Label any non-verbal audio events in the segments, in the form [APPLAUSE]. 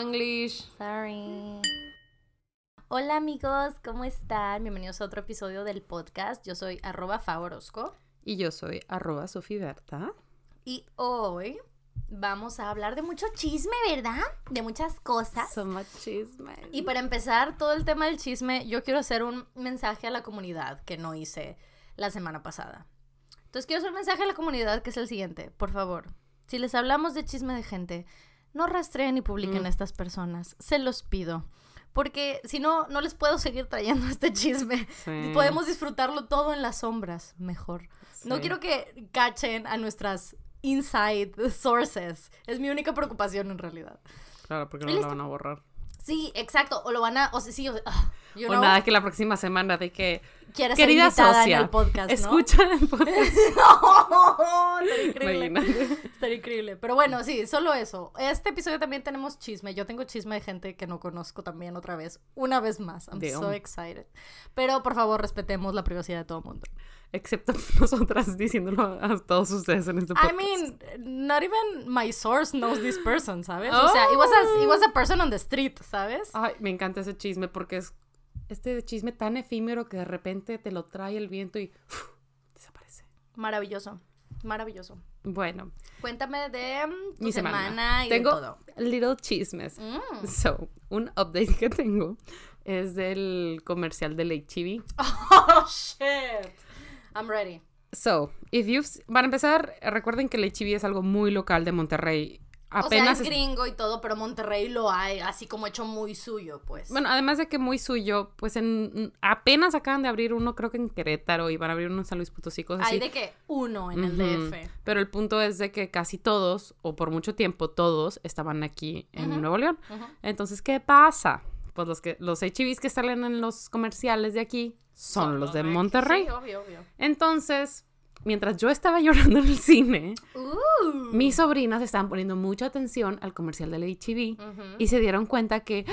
English. Sorry. Hola amigos, ¿cómo están? Bienvenidos a otro episodio del podcast. Yo soy arroba favorosco. Y yo soy arroba sofiberta. Y hoy vamos a hablar de mucho chisme, ¿verdad? De muchas cosas. much chisme. Y para empezar todo el tema del chisme, yo quiero hacer un mensaje a la comunidad que no hice la semana pasada. Entonces quiero hacer un mensaje a la comunidad que es el siguiente. Por favor, si les hablamos de chisme de gente, no rastreen y publiquen mm. a estas personas. Se los pido. Porque si no, no les puedo seguir trayendo [LAUGHS] este chisme. Podemos disfrutarlo todo en las sombras, mejor. No quiero que cachen a nuestras inside sources. Es mi única preocupación en realidad. Claro, porque no lo van a borrar. Sí, exacto. O lo van a. O sea, sí, o sea, ah, nada, que la próxima semana de que Quieres Querida ser en el podcast, ¿no? Escucha el podcast. [LAUGHS] no, estaría [LAUGHS] increíble. Estaría increíble. Pero bueno, sí, solo eso. Este episodio también tenemos chisme. Yo tengo chisme de gente que no conozco también otra vez. Una vez más. I'm so excited. Pero por favor, respetemos la privacidad de todo el mundo. Excepto [LAUGHS] nosotras diciéndolo a todos ustedes en este podcast. I mean, not even my source knows this person, ¿sabes? O sea, it was, a, it was a oh. person on the street, ¿sabes? Ay, me encanta ese chisme porque es este chisme tan efímero que de repente te lo trae el viento y desaparece. Maravilloso, maravilloso. Bueno. Cuéntame de mm, mi semana, y tengo de todo. Little chismes. Mm. So, un update que tengo es del comercial de Lake [LAUGHS] Oh, shit. I'm ready. So, if you've... Para empezar, recuerden que Lake es algo muy local de Monterrey apenas... O sea, es gringo y todo, pero Monterrey lo hay así como hecho muy suyo, pues. Bueno, además de que muy suyo, pues apenas acaban de abrir uno, creo que en Querétaro, y van a abrir uno en San Luis Potosí, Hay de que uno en el DF. Pero el punto es de que casi todos, o por mucho tiempo todos, estaban aquí en Nuevo León. Entonces, ¿qué pasa? Pues los que los HEVs que salen en los comerciales de aquí son, son los de Monterrey. Sí, obvio, obvio. Entonces, mientras yo estaba [LAUGHS] llorando en el cine, mis sobrinas estaban poniendo mucha atención al comercial del HIV y se dieron cuenta que ah,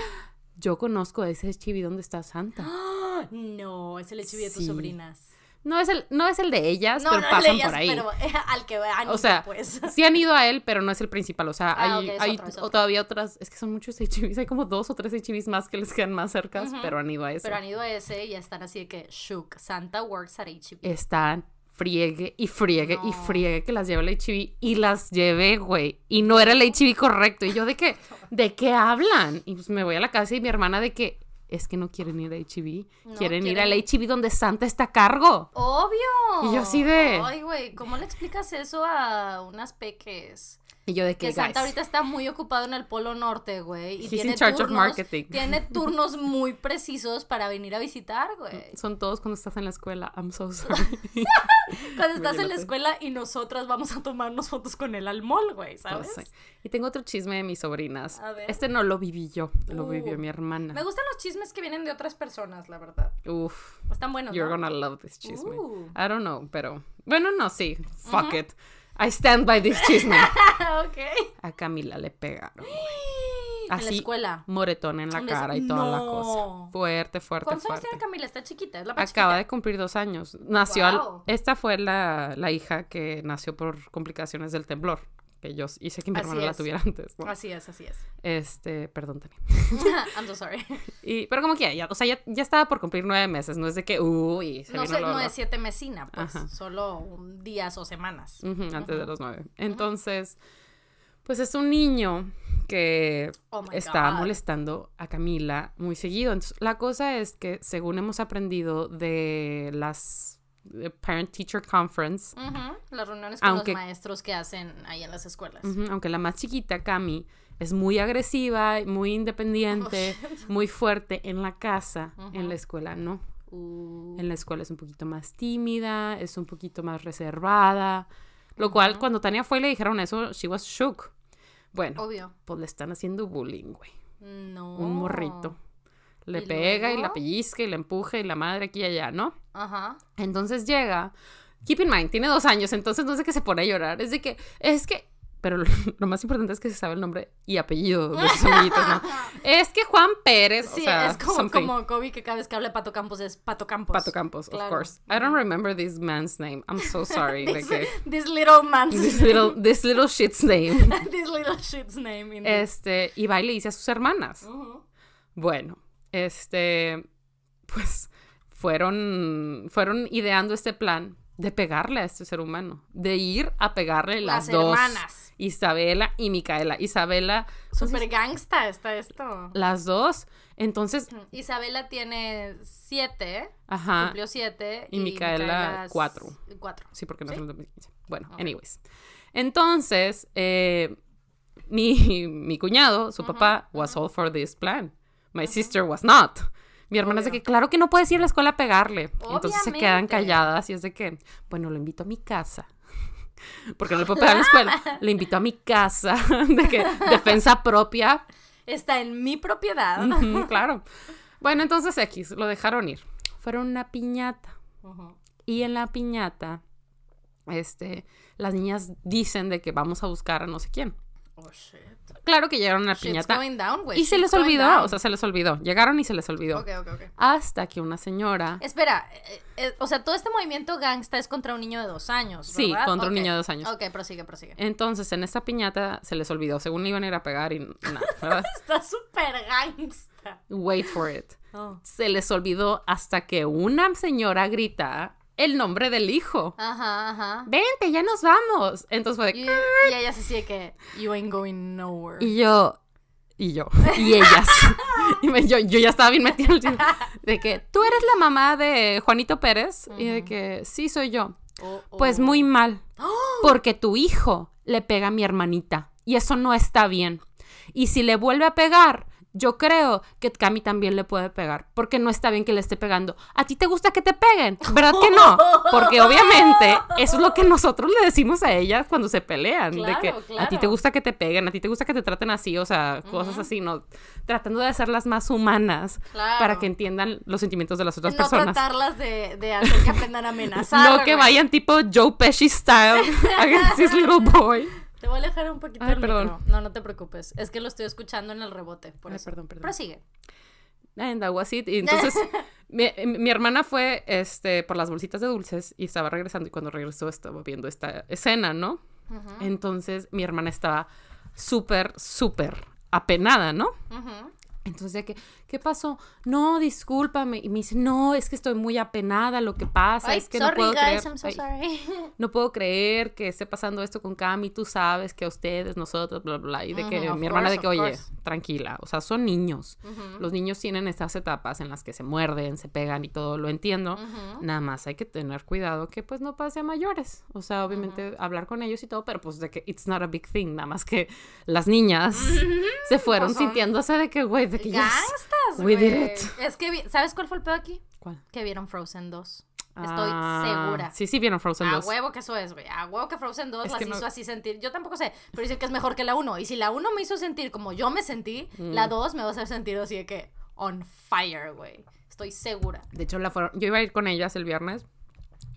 yo conozco ese HIV donde está Santa. ¡Ah! No, es el HIV de tus sobrinas. No es el, no es el de ellas, pero pasan por ahí. Pero [LAUGHS] al que han o sea, pues. sí han ido a él, pero no es el principal. O sea, ah, hay, todavía otras. Es que son muchos HIVs. Hay como dos o tres HIVs más que les quedan más cercas, pero han ido a ese. Pero han ido a ese y están así de que shook. Santa works at HIV. Están friegue y friegue y friegue que las lleve el HIV y las llevé, güey. Y no era el HIV correcto. Y yo, ¿de qué? ¿De qué hablan? Y pues me voy a la casa y mi hermana de que es que no quieren ir a HIV, quieren, quieren, ir al HIV donde Santa está a cargo. Obvio. Y yo así de... Ay, güey, ¿cómo le explicas eso a unas peques? de que, Santa ahorita está muy ocupado en el Polo Norte, güey. Y tiene turnos, tiene [LAUGHS] turnos muy precisos para venir a visitar, güey. Son todos cuando estás en la escuela. I'm so [LAUGHS] sorry. cuando estás en la escuela y nosotras vamos a tomarnos fotos con él al mall, güey, oh, ¿sabes? Y tengo otro chisme de mis sobrinas. Este no lo viví yo, lo uh. vivió mi hermana. Me gustan los chismes que vienen de otras personas, la verdad. Uf. Están buenos. You're ¿no? gonna love this chisme. Uh. I don't know, pero... Bueno, no, sí. Fuck it. I stand by this chisme. [LAUGHS] A Camila le pegaron. Así, [GASPS] en la escuela. Moretón en la cara y toda la cosa. Fuerte, fuerte, ¿Cuántos fuerte. años Camila? Está chiquita, es la más Acaba de cumplir dos años. Nació. esta fue la, hija que nació por complicaciones del temblor que yo hice que mi la tuviera [LAUGHS] antes. Así es, así es. Este, perdón también. [LAUGHS] I'm so sorry. [LAUGHS] pero como que ya, o sea, ya, estaba por cumplir nueve meses, no es de que, uy, No, no es siete mesina, pues, solo días o semanas. antes de los nueve. Entonces, pues es un niño que oh está molestando a Camila muy seguido. Entonces, la cosa es que, según hemos aprendido de las eh, parent Teacher Conference. Las reuniones con los maestros que hacen ahí en las escuelas. aunque la más chiquita, Cami, es muy agresiva, muy independiente, oh, [LAUGHS] muy fuerte en la casa, en la escuela no. Uh. En la escuela es un poquito más tímida, es un poquito más reservada. Lo cual, cuando Tania fue y le dijeron eso, she was shook. Bueno, pues le están haciendo bullying, güey. No. Un morrito le pega y la pellizca y la empuja y la madre aquí y allá, ¿no? Ajá. Entonces llega, keep in mind, tiene dos años, entonces no sé qué se pone a llorar, es de que, es que, pero [LAUGHS] lo, más importante es que se sabe el nombre y apellido de sus [LAUGHS] amiguitos, ¿no? es que Juan Pérez, sí, es como, como Kobe que cada vez que habla de Pato Campos es Pato Campos. Pato Campos, of course. I don't remember this man's name, I'm so sorry. [LAUGHS] this, like, eh, this, little man's this name. Little, this little shit's name. this little shit's name. Este, y va y le dice a sus hermanas. Bueno, este, [LAUGHS] pues fueron, fueron ideando este plan de pegarle a este ser humano, de ir a pegarle las, dos. hermanas. Isabela y Micaela. Isabela. Pues, Super gangsta está esto. Las dos. Entonces. Isabela tiene siete. Ajá. Cumplió siete. Y, Micaela, cuatro. Cuatro. Sí, porque no ¿Sí? 2015. Bueno, anyways. Entonces, eh, mi, [LAUGHS] mi, cuñado, su papá, was all for this plan. My sister was not. Mi hermana es de que, claro que no puedes ir a la escuela a pegarle. Entonces se quedan calladas y es de que, bueno, lo invito a mi casa. [LAUGHS] Porque no le puedo pegar a la escuela. [LAUGHS] Le invito a mi casa. [LAUGHS] De que defensa propia. Está en mi propiedad. claro. Bueno, entonces X, lo dejaron ir. Fueron una piñata. Y en la piñata, este, las niñas dicen de que vamos a buscar a no sé quién. Oh, claro que llegaron a la piñata. y se les olvidó, o sea, se les olvidó. Llegaron y se les olvidó. Hasta que una señora. Espera, eh, eh, o sea, todo este movimiento gangsta es contra un niño de dos años. ¿verdad? Sí, contra un niño de dos años. Ok, prosigue, prosigue. Entonces, en esta piñata se les olvidó. Según iban a ir a pegar y nada, [LAUGHS] Está súper gangsta. Wait for it. Oh. Se les olvidó hasta que una señora grita el nombre del hijo. Ajá, ajá. Vente, ya nos vamos. Entonces fue ah". Y, ella se que, you ain't going nowhere. Y yo, y yo, y ellas. [LAUGHS] yo, ya estaba bien metida De que, tú eres la mamá de Juanito Pérez. Y de que, sí, soy yo. Oh, pues oh. muy mal. ¡Ah! Porque tu hijo le pega a mi hermanita. Y eso no está bien. Y si le vuelve a pegar, yo creo que Cami también le puede pegar, porque no está bien que le esté pegando. ¿A ti te gusta que te peguen? ¿Verdad que no? Porque obviamente eso es lo que nosotros le decimos a ellas cuando se pelean, de que a ti te gusta que te peguen, a ti te gusta que te traten así, o sea, cosas así, no tratando de hacerlas más humanas para que entiendan los sentimientos de las otras personas. No tratarlas de, hacer que aprendan a amenazar. [LAUGHS] no que vayan tipo Joe Pesci style against [LAUGHS] little boy. Te voy a alejar un poquito Ay, perdón. No, no te preocupes. Es que lo estoy escuchando en el rebote, perdón, perdón. Prosigue. En Y entonces [LAUGHS] mi, hermana fue este, por las bolsitas de dulces y estaba regresando y cuando regresó estaba viendo esta escena, ¿no? Entonces mi hermana estaba súper, súper apenada, ¿no? Entonces de que, ¿qué pasó? No, discúlpame. Y me dice, no, es que estoy muy apenada lo que pasa. es que no puedo creer. [LAUGHS] no puedo creer que esté pasando esto con Cami. Tú sabes que a ustedes, nosotros, bla, bla, Y de que mi hermana de que, oye, tranquila. O sea, son niños. Los niños tienen estas etapas en las que se muerden, se pegan y todo. Lo entiendo. Nada más hay que tener cuidado que pues no pase a mayores. O sea, obviamente hablar con ellos y todo, pero pues de que it's not a big thing. Nada más que las niñas [LAUGHS] se fueron sintiéndose de que, güey, de que ya... We did it. Es que, ¿sabes cuál fue el pedo aquí? ¿Cuál? Que vieron Frozen 2. Ah, Estoy segura. Sí, sí, vieron Frozen 2. A huevo que eso es, güey. A huevo que Frozen 2 las hizo así sentir. Yo tampoco sé, pero dicen que es mejor que la 1. Y si la 1 me hizo sentir como yo me sentí, mm. la 2 me va a hacer sentir así de que on fire, güey. Estoy segura. De hecho, la fueron... yo iba a ir con ellas el viernes,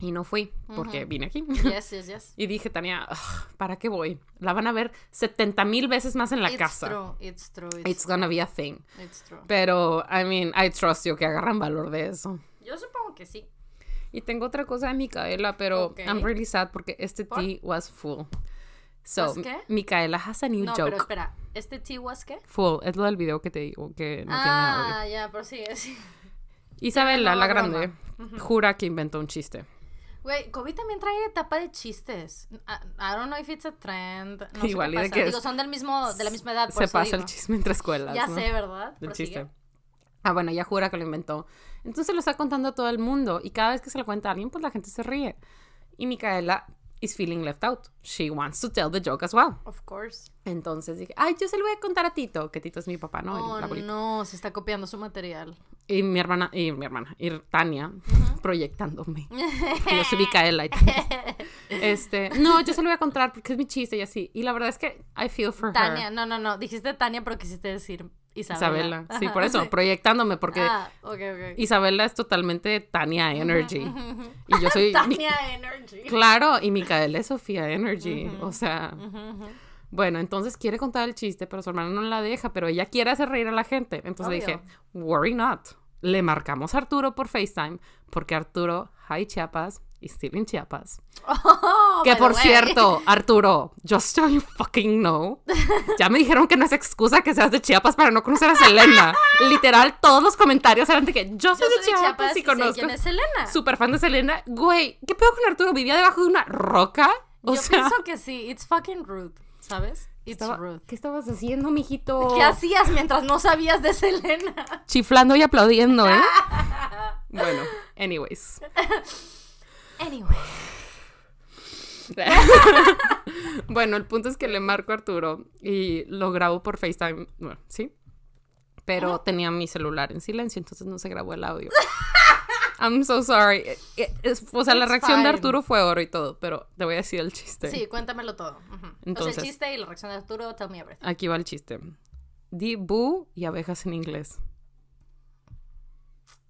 y no fui, porque vine aquí. [LAUGHS] y dije, Tania, ah, ¿para qué voy? La van a ver 70 mil veces más en la it's casa. True, it's true, it's, gonna be a thing. It's true. Pero, I mean, I trust you que agarran valor de eso. Yo supongo que sí. Y tengo otra cosa de Micaela, pero I'm really sad porque este tea was full. So, Micaela has a new no, joke. Pero espera, ¿este tea was qué? Full, es lo del video que te digo que no ah, tiene Ah, ya, pero sí. Isabela, la grande, jura que inventó un chiste. Güey, COVID también trae etapa de chistes. Ah, I, don't know if it's a trend. No sé que. Digo, son del mismo, de la misma edad. Por se pasa el chisme entre escuelas. Ya sé, ¿verdad? El chiste. Ah, bueno, ya jura que lo inventó. Entonces lo está contando a todo el mundo y cada vez que se lo cuenta a alguien, pues la gente se ríe. Y Micaela is feeling left out. She wants to tell the joke as well. Of course. Entonces dije, ay, yo se lo voy a contar a Tito, que Tito es mi papá, ¿no? Oh, no, se está copiando su material. Y mi hermana, y mi hermana, y Tania, proyectándome. [LAUGHS] yo soy [LAUGHS] Este, no, yo se lo voy a contar porque es mi chiste y así. Y la verdad es que I feel for her. Tania, no, no, no, dijiste Tania, pero quisiste decir Isabela. Sí, por eso, proyectándome, porque ah, Isabela es totalmente Tania Energy. [LAUGHS] Y yo soy. Tania Energy. Claro, y Micaela es Sofía Energy. o sea. Bueno, entonces quiere contar el chiste, pero su hermana no la deja, pero ella quiere hacer reír a la gente. Entonces dije, worry not. Le marcamos a Arturo por FaceTime, porque Arturo, hi Chiapas, Steven Chiapas. [LAUGHS] que por cierto, Arturo, just so you fucking know, ya me dijeron que no es excusa que seas de Chiapas para no conocer a Selena. [LAUGHS] Literal, todos los comentarios eran de que yo soy, de, Chiapas, y conozco. Quién es Selena. Super fan de Selena. Güey, ¿qué pedo con Arturo? ¿Vivía debajo de una roca? O yo pienso que sí, it's fucking rude, ¿sabes? It's rude. ¿Qué estabas haciendo, mijito? ¿Qué hacías mientras no sabías de Selena? Chiflando y aplaudiendo, ¿eh? [LAUGHS] bueno, anyways. [LAUGHS] bueno, el punto es que le marco a Arturo y lo grabo por FaceTime. Bueno, sí. Pero ah. tenía mi celular en silencio, entonces no se grabó el audio. [LAUGHS] I'm so sorry. Eh, eh, o sea, la reacción de Arturo fue oro y todo, pero te voy a decir el chiste. Sí, cuéntamelo todo. entonces, el chiste y la reacción de Arturo, tell me Aquí va el chiste. Di boo y abejas en inglés.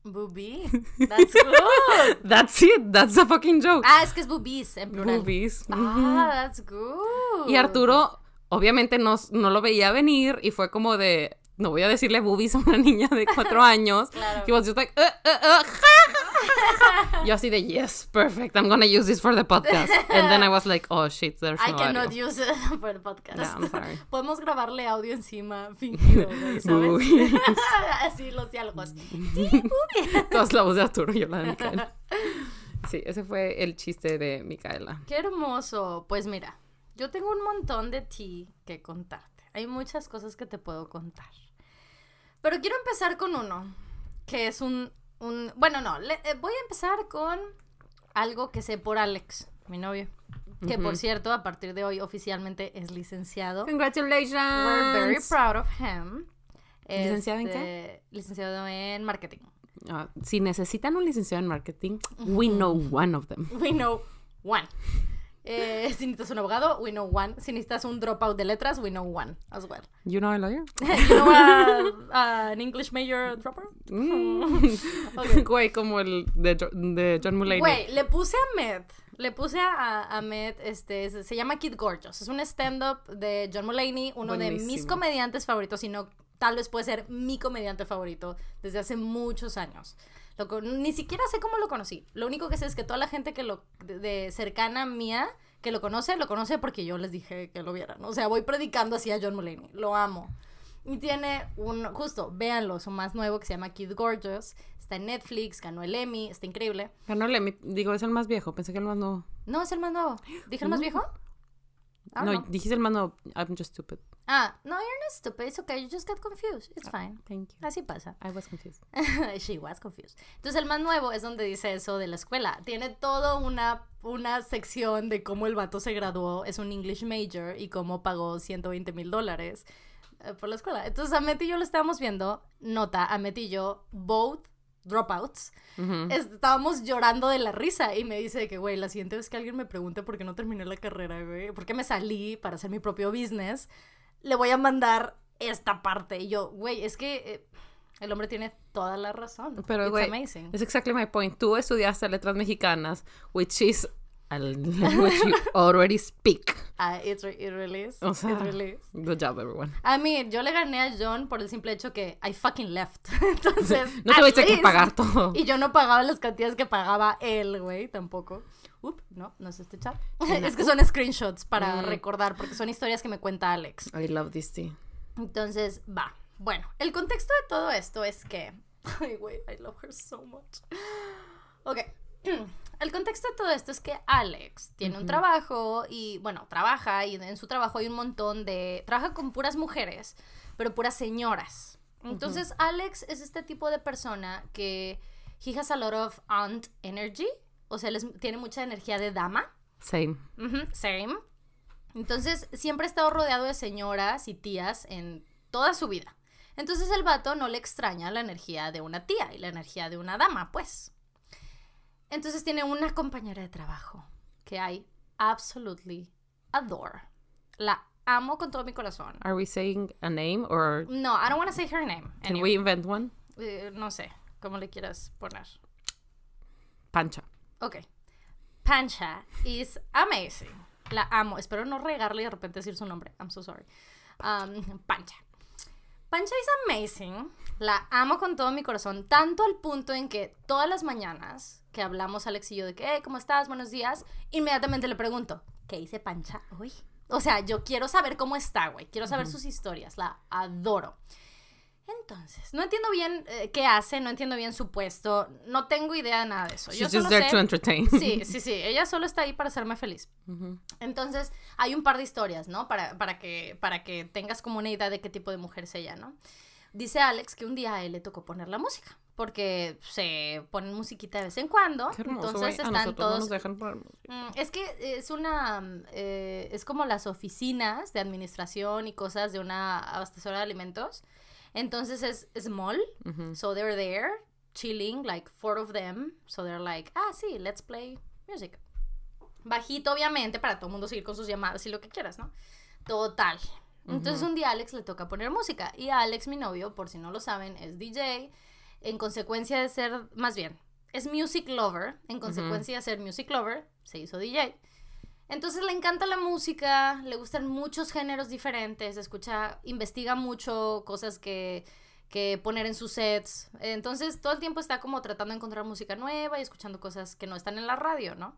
Bubi, [LAUGHS] That's good. that's it. That's a fucking joke. Ah, es que es boobies Boobies. Ah, that's good. Y Arturo obviamente no, no lo veía venir y fue como de, no voy a decirle boobies a una [LAUGHS] niña de cuatro años. Claro. He just like, Yo así de, yes, perfect, I'm gonna use this for the podcast. And then I was like, oh shit, there's I cannot use it [LAUGHS] for the podcast. [LAUGHS] Podemos grabarle audio encima, fingido, ¿sabes? así los diálogos. Sí, Todas la voz de Arturo y yo la de Micaela. Sí, ese fue el chiste de Micaela. Qué hermoso. Pues mira, yo tengo un montón de ti que contarte. Hay muchas cosas que te puedo contar. Pero quiero empezar con uno, que es un... bueno, no, eh, voy a empezar con algo que sé por Alex, mi novio. Que por cierto, a partir de hoy oficialmente es licenciado. Congratulations. We're very proud of him. ¿Licenciado en qué? Este, licenciado en marketing. Ah, si necesitan un licenciado en marketing, we know one of them. We know one. Eh, si necesitas un abogado, we know one. Si necesitas un dropout de letras, we know one as well. [LAUGHS] [LAUGHS] You know a lawyer? you know a, an English major dropper? Mm. [LAUGHS] Güey, como el de, John Mulaney. Güey, le puse a Med, Le puse a, a este, se llama Kid Gorgeous. Es un stand-up de John Mulaney, uno de mis comediantes favoritos, sino no, tal vez puede ser mi comediante favorito desde hace muchos años. Lo, ni siquiera sé cómo lo conocí. Lo único que sé es que toda la gente que lo de, cercana mía que lo conoce, lo conoce porque yo les dije que lo vieran. O sea, voy predicando así a John Mulaney. Lo amo. Y tiene un, justo, véanlo, su más nuevo que se llama Kid Gorgeous. Está en Netflix, ganó el Emmy, está increíble. Ganó el Emmy, digo, es el más viejo, pensé que el más nuevo. No, es el más nuevo. ¿Dije el más viejo? Ah, no, dijiste el más no, I'm just stupid. Ah, no, you're not stupid. It's okay. You just got confused. It's ah, fine. Thank you. Así pasa. I was confused. [LAUGHS] She was confused. Entonces, el más nuevo es donde dice eso de la escuela. Tiene toda una, una sección de cómo el vato se graduó, es un English major y cómo pagó 120 mil dólares eh, por la escuela. Entonces, Amet y yo lo estábamos viendo. Nota, Amet y yo, both dropouts, estábamos llorando de la risa y me dice que, güey, la siguiente vez que alguien me pregunte por qué no terminé la carrera, güey, por qué me salí para hacer mi propio business, le voy a mandar esta parte. Y yo, güey, es que eh, el hombre tiene toda la razón. Pero, amazing es exactly my point. Tú estudiaste letras mexicanas, which is al you already speak. it, Good job, everyone. A mí, yo le gané a John por el simple hecho que I fucking left. [LAUGHS] Entonces, [LAUGHS] no tuviste que pagar todo. Y yo no pagaba las cantidades que pagaba él, güey, tampoco. Up, no, no es este chat. [LAUGHS] es que son screenshots para mm. recordar, porque son historias que me cuenta Alex. I love this tea. Entonces, va. Bueno, el contexto de todo esto es que. Ay, güey, I love her so much. Ok, [CLEARS THROAT] el contexto de todo esto es que Alex tiene un trabajo y, bueno, trabaja y en su trabajo hay un montón de... Trabaja con puras mujeres, pero puras señoras. Entonces, Alex es este tipo de persona que he has a lot of aunt energy, o sea, les, tiene mucha energía de dama. Same. same. Entonces, siempre ha estado rodeado de señoras y tías en toda su vida. Entonces, el vato no le extraña la energía de una tía y la energía de una dama, pues. Entonces tiene una compañera de trabajo que I absolutely adore. La amo con todo mi corazón. Are we saying a name or No, I don't want to say her name. Can we invent one? Eh, no sé, como le quieras poner. Pancha. Ok. Pancha is amazing. La amo. Espero no regarle y de repente decir su nombre. I'm so sorry. Um, Pancha. Pancha is amazing. La amo con todo mi corazón, tanto al punto en que todas las mañanas que hablamos Alex y de que, ¿cómo estás? Buenos días. Inmediatamente le pregunto, ¿qué hice Pancha hoy? O sea, yo quiero saber cómo está, güey. Quiero saber sus historias. La adoro. Entonces, no entiendo bien eh, qué hace, no entiendo bien su puesto, no tengo idea de nada de eso. She's there to Sí, sí, sí, ella solo está ahí para hacerme feliz. Entonces, hay un par de historias, ¿no? Para, para, que, para que tengas como una idea de qué tipo de mujer es ella, ¿no? Dice Alex que un día a él le tocó poner la música, porque se ponen musiquita de vez en cuando. entonces están todos. nos dejan poner música. Mm, es que es una. Eh, es como las oficinas de administración y cosas de una abastecedora de alimentos entonces es small, so they're there chilling, like four of them. So they're like, ah, sí, let's play music. Bajito, obviamente, para todo el mundo seguir con sus llamadas y lo que quieras, ¿no? Total. Entonces un día a Alex le toca poner música. Y a Alex, mi novio, por si no lo saben, es DJ. En consecuencia de ser, más bien, es music lover. En consecuencia de ser music lover, se hizo DJ. Entonces le encanta la música, le gustan muchos géneros diferentes, escucha, investiga mucho cosas que, poner en sus sets. Entonces todo el tiempo está como tratando de encontrar música nueva y escuchando cosas que no están en la radio, ¿no?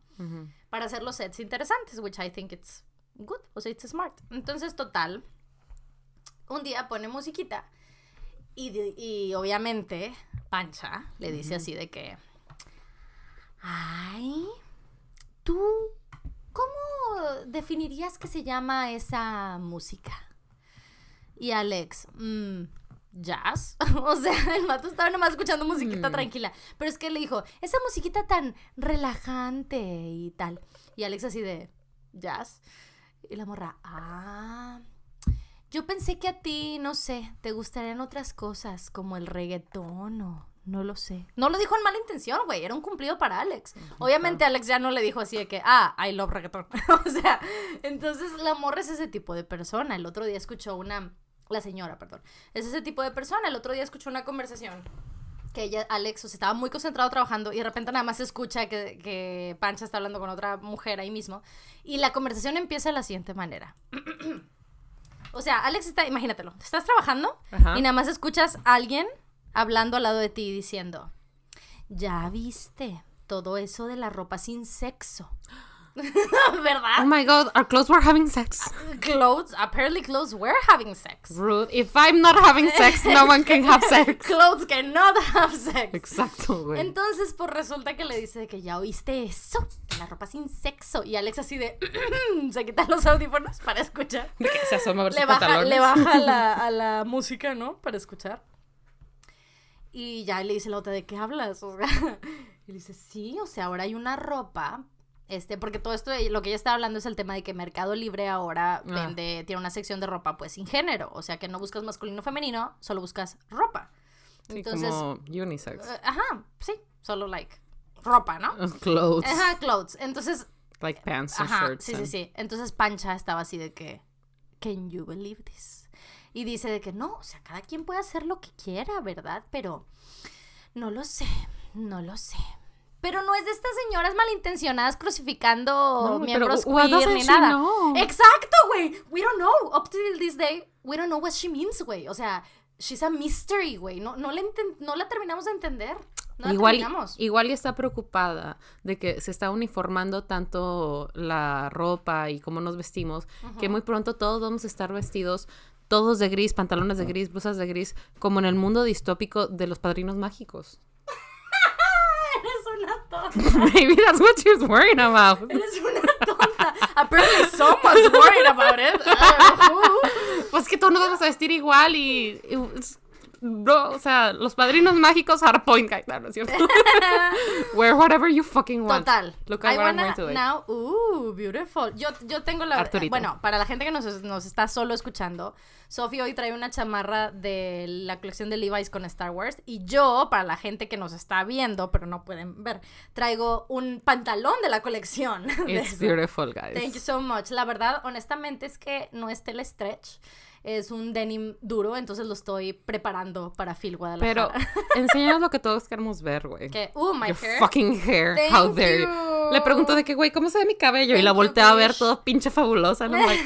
Para hacer los sets interesantes, which I think it's good, o sea, it's smart. Entonces, total, un día pone musiquita y, obviamente Pancha le dice así de que, ay, tú ¿cómo definirías que se llama esa música? Y Alex, mm, jazz. [LAUGHS] o sea, el mato estaba nomás escuchando musiquita mm. tranquila. Pero es que le dijo, esa musiquita tan relajante y tal. Y Alex así de, jazz. Y la morra, ah. Yo pensé que a ti, no sé, te gustarían otras cosas como el reggaetón o no lo sé. No lo dijo en mala intención, güey. Era un cumplido para Alex. Obviamente Alex ya no le dijo así de que, ah, I love reggaeton. [LAUGHS] o sea, entonces la morra es ese tipo de persona. El otro día escuchó una... La señora, perdón. Es ese tipo de persona. El otro día escuchó una conversación que ella, Alex, estaba muy concentrado trabajando y de repente nada más escucha que, que Pancha está hablando con otra mujer ahí mismo. Y la conversación empieza de la siguiente manera. [CLEARS THROAT] o sea, Alex está, imagínatelo, estás trabajando y nada más escuchas a alguien hablando al lado de ti diciendo, ya viste todo eso de la ropa sin sexo. [LAUGHS] ¿Verdad? Oh my god, our clothes were having sex. Clothes, apparently clothes were having sex. Rude. If I'm not having sex, no one can have [LAUGHS] sex. clothes cannot have sex. Exacto, güey. Entonces, pues resulta que le dice que ya oíste eso, la ropa sin sexo. Y Alex así de, [CLEARS THROAT] se quita los audífonos para escuchar. se asoma a ver le Le baja [LAUGHS] a la música, ¿no? Para escuchar. Y ya le dice la otra, ¿de qué hablas? [LAUGHS] y le dice, sí, o sea, ahora hay una ropa este, porque todo esto, lo que ella estaba hablando es el tema de que Mercado Libre ahora ah. vende, tiene una sección de ropa pues sin género, o sea que no buscas masculino o femenino, solo buscas ropa. Entonces, unisex. Eh, ajá, sí, solo like ropa, ¿no? [LAUGHS] Clothes. Ajá, clothes. Entonces, like pants and shirts. Sí, sí, sí. Entonces Pancha estaba así de que can you believe this? y dice de que no, o sea, cada quien puede hacer lo que quiera, ¿verdad? Pero no lo sé, no lo sé. Pero no es de estas señoras malintencionadas crucificando miembros queer ni nada. Exacto, güey. We don't know. Up till this day, we don't know what she means, güey. O sea, she's a mystery, güey. No, no, le no la terminamos de entender igual, y está preocupada de que se está uniformando tanto la ropa y cómo nos vestimos, que muy pronto todos vamos a estar vestidos todos de gris, pantalones de gris, blusas de gris, como en el mundo distópico de los padrinos mágicos. [LAUGHS] Eres una tonta. [LAUGHS] Maybe that's what she's worrying about. Eres una tonta. Apparently someone's worried about it. pues que todos nos vamos a vestir igual y pues, no, o sea, los padrinos mágicos are point es cierto? [LAUGHS] Wear whatever you fucking want. Total. Look at I Now, ooh, beautiful. Yo, tengo la verdad bueno, para la gente que nos, está solo escuchando, Sofía hoy trae una chamarra de la colección de Levi's con Star Wars y yo, para la gente que nos está viendo, pero no pueden ver, traigo un pantalón de la colección. [LAUGHS] It's beautiful, guys. Thank you so much. La verdad, honestamente es que no esté el stretch es un denim duro, entonces lo estoy preparando para Phil Guadalajara. Pero [LAUGHS] enséñanos lo que todos queremos ver, güey. Que, uh, my Your hair. fucking hair. Thank How dare Le pregunto de qué, güey, ¿cómo se ve mi cabello? y la voltea a ver toda pinche fabulosa. No, like...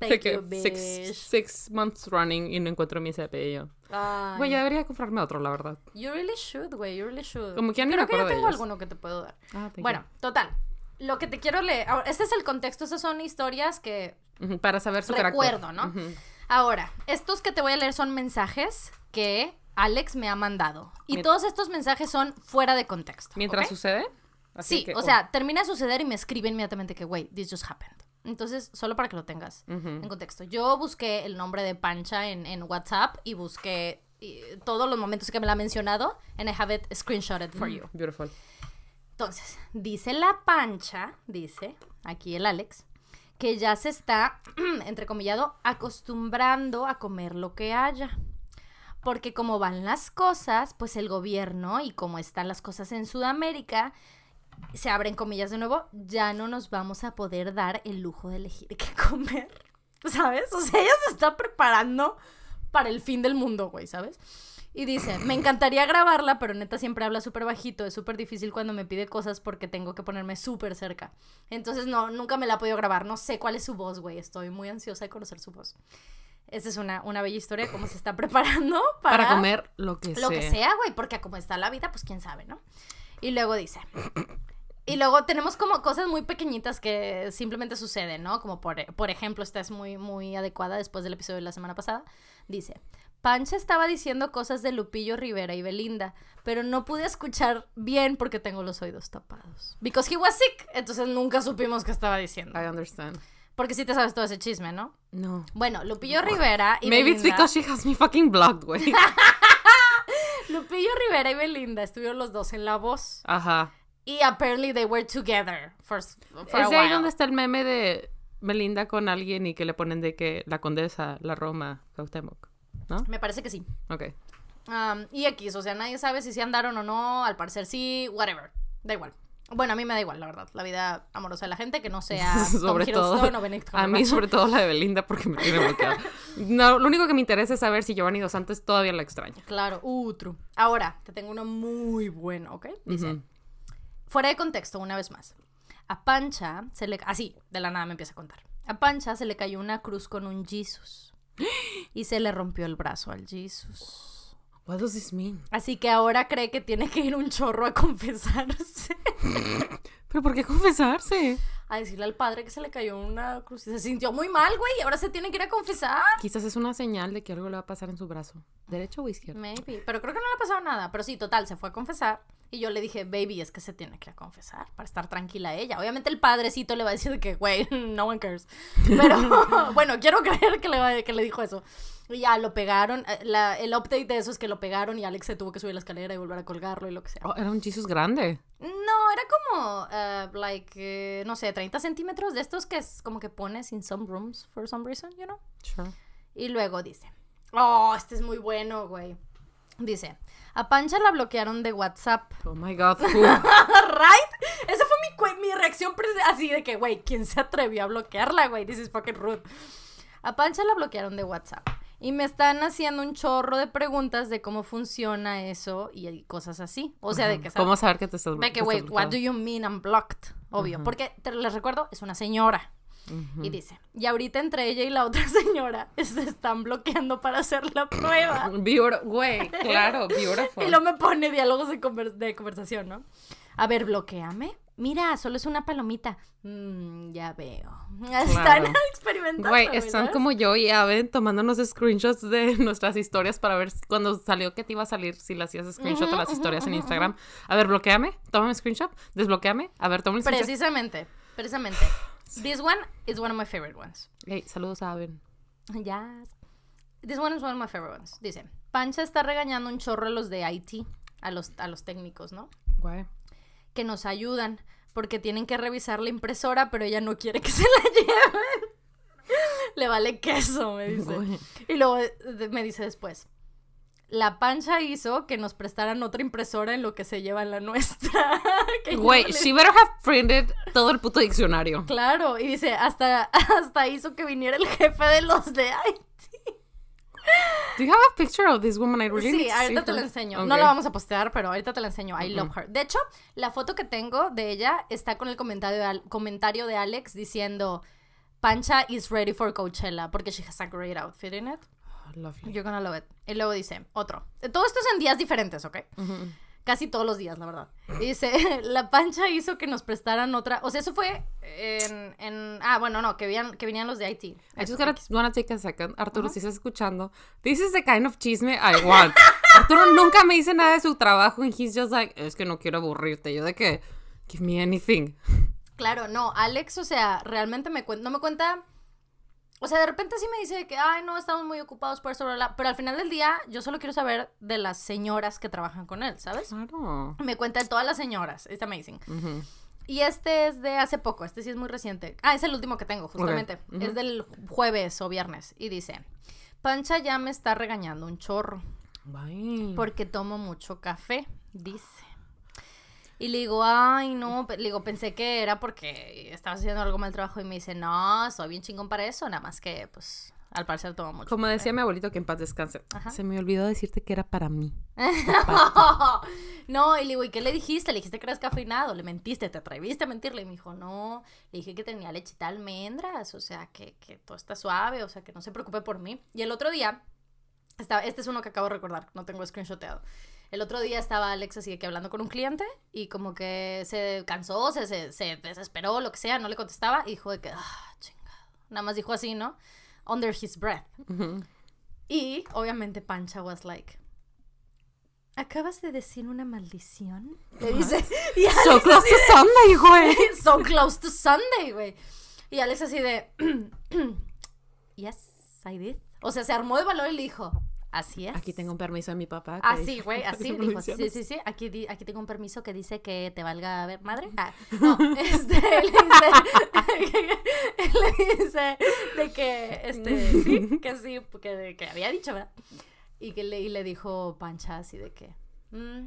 Thank you, Six, months running y no encuentro mi cepillo. Güey, ya debería comprarme otro, la verdad. You really should, güey. You really should. Como que ya que tengo alguno que te puedo dar. Ah, bueno, total lo que te quiero leer, este es el contexto, esas son historias que... Para saber su recuerdo, carácter. ¿no? Ahora, estos que te voy a leer son mensajes que Alex me ha mandado. Y todos estos mensajes son fuera de contexto. ¿Mientras sucede? Así sí, o oh. sea, termina de suceder y me escribe inmediatamente que, wait, this just happened. Entonces, solo para que lo tengas en contexto. Yo busqué el nombre de Pancha en, WhatsApp y busqué todos los momentos que me la ha mencionado and I have it screenshotted for mm, you. Beautiful. Entonces, dice la pancha, dice aquí el Alex, que ya se está, [CLEARS THROAT] entrecomillado, acostumbrando a comer lo que haya. Porque como van las cosas, pues el gobierno y como están las cosas en Sudamérica, se abren comillas de nuevo, ya no nos vamos a poder dar el lujo de elegir [LAUGHS] qué comer. ¿Sabes? O sea, ella se está preparando para el fin del mundo, güey, ¿sabes? Y dice, me encantaría grabarla, pero neta siempre habla súper bajito, es súper difícil cuando me pide cosas porque tengo que ponerme súper cerca. Entonces, no, nunca me la he podido grabar, no sé cuál es su voz, güey, estoy muy ansiosa de conocer su voz. Esa es una, una bella historia cómo se está [LAUGHS] preparando para, comer lo que sea. Lo que sea, güey, porque como está la vida, pues quién sabe, ¿no? Y luego dice, y luego tenemos como cosas muy pequeñitas que simplemente suceden, ¿no? Como por, por ejemplo, esta es muy, muy adecuada después del episodio de la semana pasada. Dice, Pancha estaba diciendo cosas de Lupillo Rivera y Belinda, pero no pude escuchar bien porque tengo los oídos tapados. Because he was sick, entonces nunca supimos qué estaba diciendo. I understand. Porque sí te sabes todo ese chisme, ¿no? No. Bueno, Lupillo Rivera y Maybe it's because she has me fucking blocked, güey. [LAUGHS] Lupillo Rivera y Belinda estuvieron los dos en La Voz. Ajá. Y apparently they were together for, for a ahí donde está el meme de Belinda con alguien y que le ponen de que la condesa, la Roma, Cuauhtémoc? Me parece que sí. Ok. y X, o sea, nadie sabe si se andaron o no, al parecer sí, whatever. Da igual. Bueno, a mí me da igual, la verdad, la vida amorosa de la gente, que no sea [LAUGHS] sobre todo, A mí sobre todo la de Belinda porque me tiene bloqueada. No, lo único que me interesa es saber si Giovanni Dos Santos todavía la extraña. Claro, uh, true. Ahora, te tengo uno muy bueno, ¿ok? Dice, fuera de contexto, una vez más. A Pancha se le... Así, ah, de la nada me empieza a contar. A Pancha se le cayó una cruz con un Jesus. [GASPS] Y se le rompió el brazo al Jesus. Así que ahora cree que tiene que ir un chorro a confesarse. [LAUGHS] ¿Pero por qué confesarse? A decirle al padre que se le cayó una cruz. Se sintió muy mal, güey, y ahora se tiene que ir a confesar. Quizás es una señal de que algo le va a pasar en su brazo. ¿Derecho o izquierdo? Maybe. Pero creo que no le ha pasado nada. Pero sí, total, se fue a confesar. Y yo le dije, baby, es que se tiene que ir a confesar para estar tranquila ella. Obviamente el padrecito le va a decir que, güey, [LAUGHS] no one cares. Pero [LAUGHS] bueno, quiero creer que le, va, que le dijo eso. Y ya lo pegaron. Eh, el update de eso es que lo pegaron y Alex se tuvo que subir la escalera y volver a colgarlo y lo que sea. Oh, era un chisos grande. No, era como, eh, like, eh, no sé, 30 centímetros de estos que es como que pones in some rooms for some reason, you know? Sure. Y luego dice, oh, este es muy bueno, güey. Dice, a Pancha la bloquearon de WhatsApp. Oh my God. [LAUGHS] right? Esa fue mi, mi reacción así de que, güey, ¿quién se atrevió a bloquearla, güey? This is fucking rude. A Pancha la bloquearon de WhatsApp. Y me están haciendo un chorro de preguntas de cómo funciona eso y cosas así. O sea, de que... ¿Cómo saber que te estás De que, güey, what do you mean I'm blocked? Obvio. Porque, les recuerdo, es una señora. Y dice, y ahorita entre ella y la otra [LAUGHS] señora se están bloqueando para hacer la prueba. [LAUGHS] güey, claro, [LAUGHS] y luego me pone diálogos de conversación, ¿no? A ver, bloqueame mira, solo es una palomita. Mm, ya veo. [LAUGHS] Están experimentando. Güey, están como yo y Aven tomándonos screenshots de [LAUGHS] nuestras historias para ver cuando salió que te iba a salir si le hacías screenshot de a las historias en Instagram. A ver, bloqueame, tómame screenshot, desbloqueame. A ver, un screenshot. Precisamente, precisamente. This one is one of my favorite ones. Hey, saludos a Aven. Ya. Yes. This one is one of my favorite ones. Dice, Pancha está regañando un chorro a los de IT, a los, a los técnicos, ¿no? Guay nos ayudan porque tienen que revisar la impresora, pero ella no quiere que [LAUGHS] se la lleven. Le vale queso, me dice. Y luego eh, me dice después, la pancha hizo que nos prestaran otra impresora en lo que se lleva la nuestra. [LAUGHS] Güey, she better have printed todo el puto diccionario. Claro, y dice, hasta, hasta hizo que viniera el jefe de los de... Ay, Do you have a picture of this woman? I really sí, ahorita te la enseño. No la vamos a postear, pero ahorita te la enseño. I love her. De hecho, la foto que tengo de ella está con el comentario de, Alex diciendo Pancha is ready for Coachella porque she has a great outfit in it. Love you. You're gonna love it. Y luego dice otro. Todo esto es en días diferentes, ¿ok? casi todos los días, la verdad. dice, [LAUGHS] la pancha hizo que nos prestaran otra. O sea, eso fue en. ah, bueno, no, que, venían, que venían los de IT. I just gotta, take a second. Arturo, si estás escuchando, this is the kind of chisme I want. [LAUGHS] Arturo nunca me dice nada de su trabajo, y he's just like, es que no quiero aburrirte. Yo de que, give me anything. Claro, no, Alex, o sea, realmente me no me cuenta o sea, de repente sí me dice que, ay, no, estamos muy ocupados por eso, pero al final del día yo solo quiero saber de las señoras que trabajan con él, ¿sabes? Claro. Me de todas las señoras, es amazing. Y este es de hace poco, este sí es muy reciente. Ah, es el último que tengo, justamente. Es del jueves o viernes. Y dice, Pancha ya me está regañando un chorro. Bye. Porque tomo mucho café, dice. Y le digo, ay, no, le digo, pensé que era porque estabas haciendo algo mal trabajo y me dice, no, soy bien chingón para eso, nada más que, pues, al parecer tomo mucho. Como decía mi abuelito, que en paz descanse. Se me olvidó decirte que era para mí. [LAUGHS] no, y le digo, ¿y qué le dijiste? Le dijiste que eras cafeinado, le mentiste, te atreviste a mentirle. Y me dijo, no, le dije que tenía leche de almendras, o sea, que, que todo está suave, o sea, que no se preocupe por mí. Y el otro día, estaba, este es uno que acabo de recordar, no tengo screenshoteado. El otro día estaba Alex así de que hablando con un cliente y como que se cansó, se, desesperó, lo que sea, no le contestaba y dijo de que, ah, chingado. Nada más dijo así, ¿no? Under his breath. Y obviamente Pancha was like, Acabas de decir una maldición. Le dice. [LAUGHS] so close to Sunday, güey. [LAUGHS] So close to Sunday, güey. Y Alex así de. [CLEARS THROAT] yes, I did. O sea, se armó de valor y le dijo. Así es. Aquí tengo un permiso de mi papá. Así, ah, [LAUGHS] güey, así. Dijo, sí, sí, sí. Aquí, aquí tengo un permiso que dice que te valga a ver, madre. Ah, no, [LAUGHS] este, él dice, [LAUGHS] le dice de que, este, sí, que sí, que, había dicho, ¿verdad? Y, que le, y dijo Pancha así de que, mm,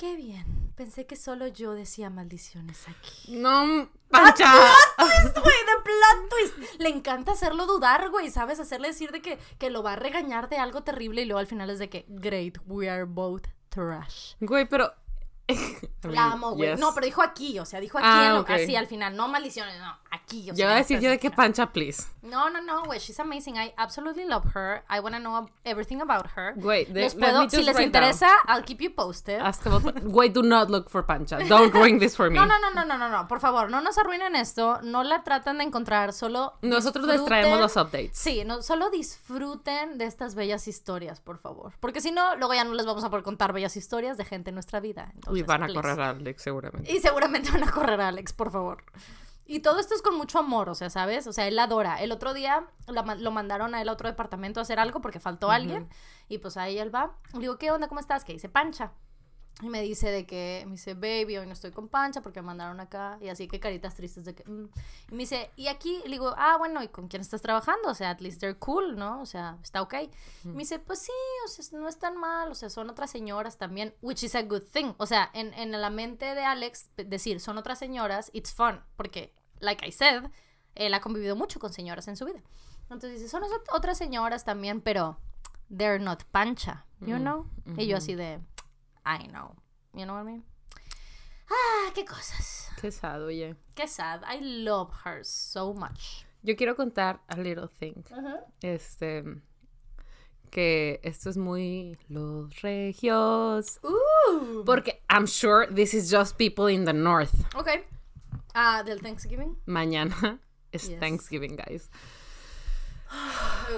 Qué bien. Pensé que solo yo decía maldiciones aquí. No, Pacha. twist, güey, de twist. Le encanta hacerlo dudar, güey, ¿sabes? Hacerle decir de que, que lo va a regañar de algo terrible y luego al final es de que, great, we are both trash. Güey, pero [LAUGHS] la amo, güey. No, pero dijo aquí, o sea, dijo aquí ah, en lo, okay. así al final. No maldiciones, no, aquí. yo voy a decir yo de que pancha, please. No, no, no, güey. She's amazing. I absolutely love her. I want to know everything about her. Güey, les puedo, si les interesa, I'll keep you posted. Güey, do not look for pancha. Don't ruin this for me. No, no, no, no, no, no, no. Por favor, no nos arruinen esto. No la traten de encontrar. Solo. Nosotros les traemos los updates. Sí, no, solo disfruten de estas bellas historias, por favor. Porque si no, luego ya no les vamos a poder contar bellas historias de gente en nuestra vida. Entonces, y van a correr a Alex, seguramente. Y seguramente van a correr a Alex, por favor. Y todo esto es con mucho amor, o sea, ¿sabes? O sea, él adora. El otro día lo mandaron a él a otro departamento a hacer algo porque faltó alguien. Y pues ahí él va. Le digo, ¿qué onda? ¿Cómo estás? Que dice Pancha. Y me dice de que, me dice, baby, hoy no estoy con Pancha porque me mandaron acá. Y así que caritas tristes de que... Mm". Y me dice, y aquí le digo, ah, bueno, ¿y con quién estás trabajando? O sea, at least they're cool, ¿no? O sea, está ok. Y me dice, pues sí, o sea, no es tan mal, o sea, son otras señoras también, which is a good thing. O sea, en, la mente de Alex, decir, son otras señoras, it's fun, porque, like I said, él ha convivido mucho con señoras en su vida. Entonces dice, son otras señoras también, pero they're not Pancha, you know? Y yo así de... I know. You know what I mean? Ah, qué cosas. Qué sad, oye. Qué sad. I love her so much. Yo quiero contar a little thing. Este que esto es muy los regios. Porque I'm sure this is just people in the north. Ok. Ah, del Thanksgiving. Mañana [LAUGHS] es Thanksgiving, guys.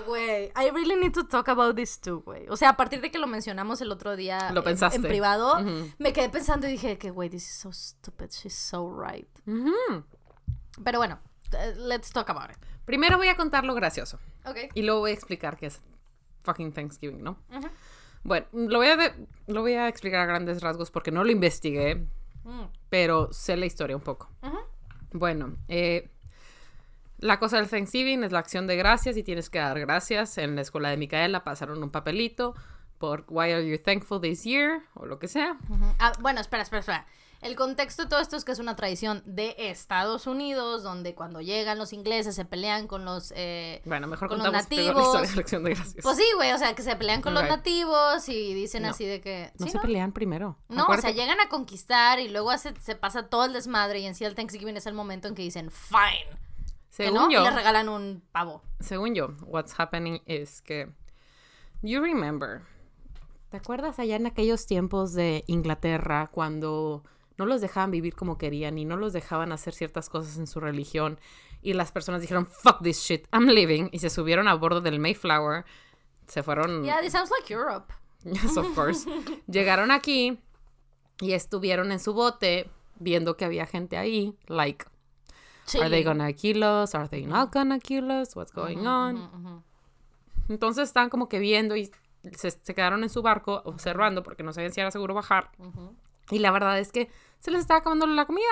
Güey, I really need to talk about this too, güey. O sea, a partir de que lo mencionamos el otro día en, privado, me quedé pensando y dije que, güey, this is so stupid, she's so right. Pero bueno, eh, let's talk about it. Primero voy a contar lo gracioso. Ok. Y luego voy a explicar que es fucking Thanksgiving, ¿no? Bueno, lo voy, a lo voy a explicar a grandes rasgos porque no lo investigué, mm. pero sé la historia un poco. Bueno, eh, la cosa del Thanksgiving es la acción de gracias y tienes que dar gracias. En la escuela de Micaela pasaron un papelito por Why are you thankful this year? o lo que sea. Ah, bueno, espera, espera, espera. El contexto de todo esto es que es una tradición de Estados Unidos, donde cuando llegan los ingleses se pelean con los eh, bueno, mejor con los nativos. La historia de de gracias. Pues sí, güey, o sea, que se pelean con los nativos y dicen así de que... no se pelean primero. No, o sea, llegan a conquistar y luego se pasa todo el desmadre y en sí el Thanksgiving es el momento en que dicen, fine según yo. Y le regalan un pavo. Según yo, what's happening is que. You remember. ¿Te acuerdas allá en aquellos tiempos de Inglaterra cuando no los dejaban vivir como querían y no los dejaban hacer ciertas cosas en su religión? Y las personas dijeron, fuck this shit, I'm leaving. Y se subieron a bordo del Mayflower. Se fueron. Yeah, this sounds like Europe. [LAUGHS] Yes, of course. Llegaron aquí y estuvieron en su bote viendo que había gente ahí, like Are they gonna kill us? Are they not gonna kill us? What's going Entonces están como que viendo y se, quedaron en su barco observando porque no sabían si era seguro bajar. Y la verdad es que se les estaba acabando la comida.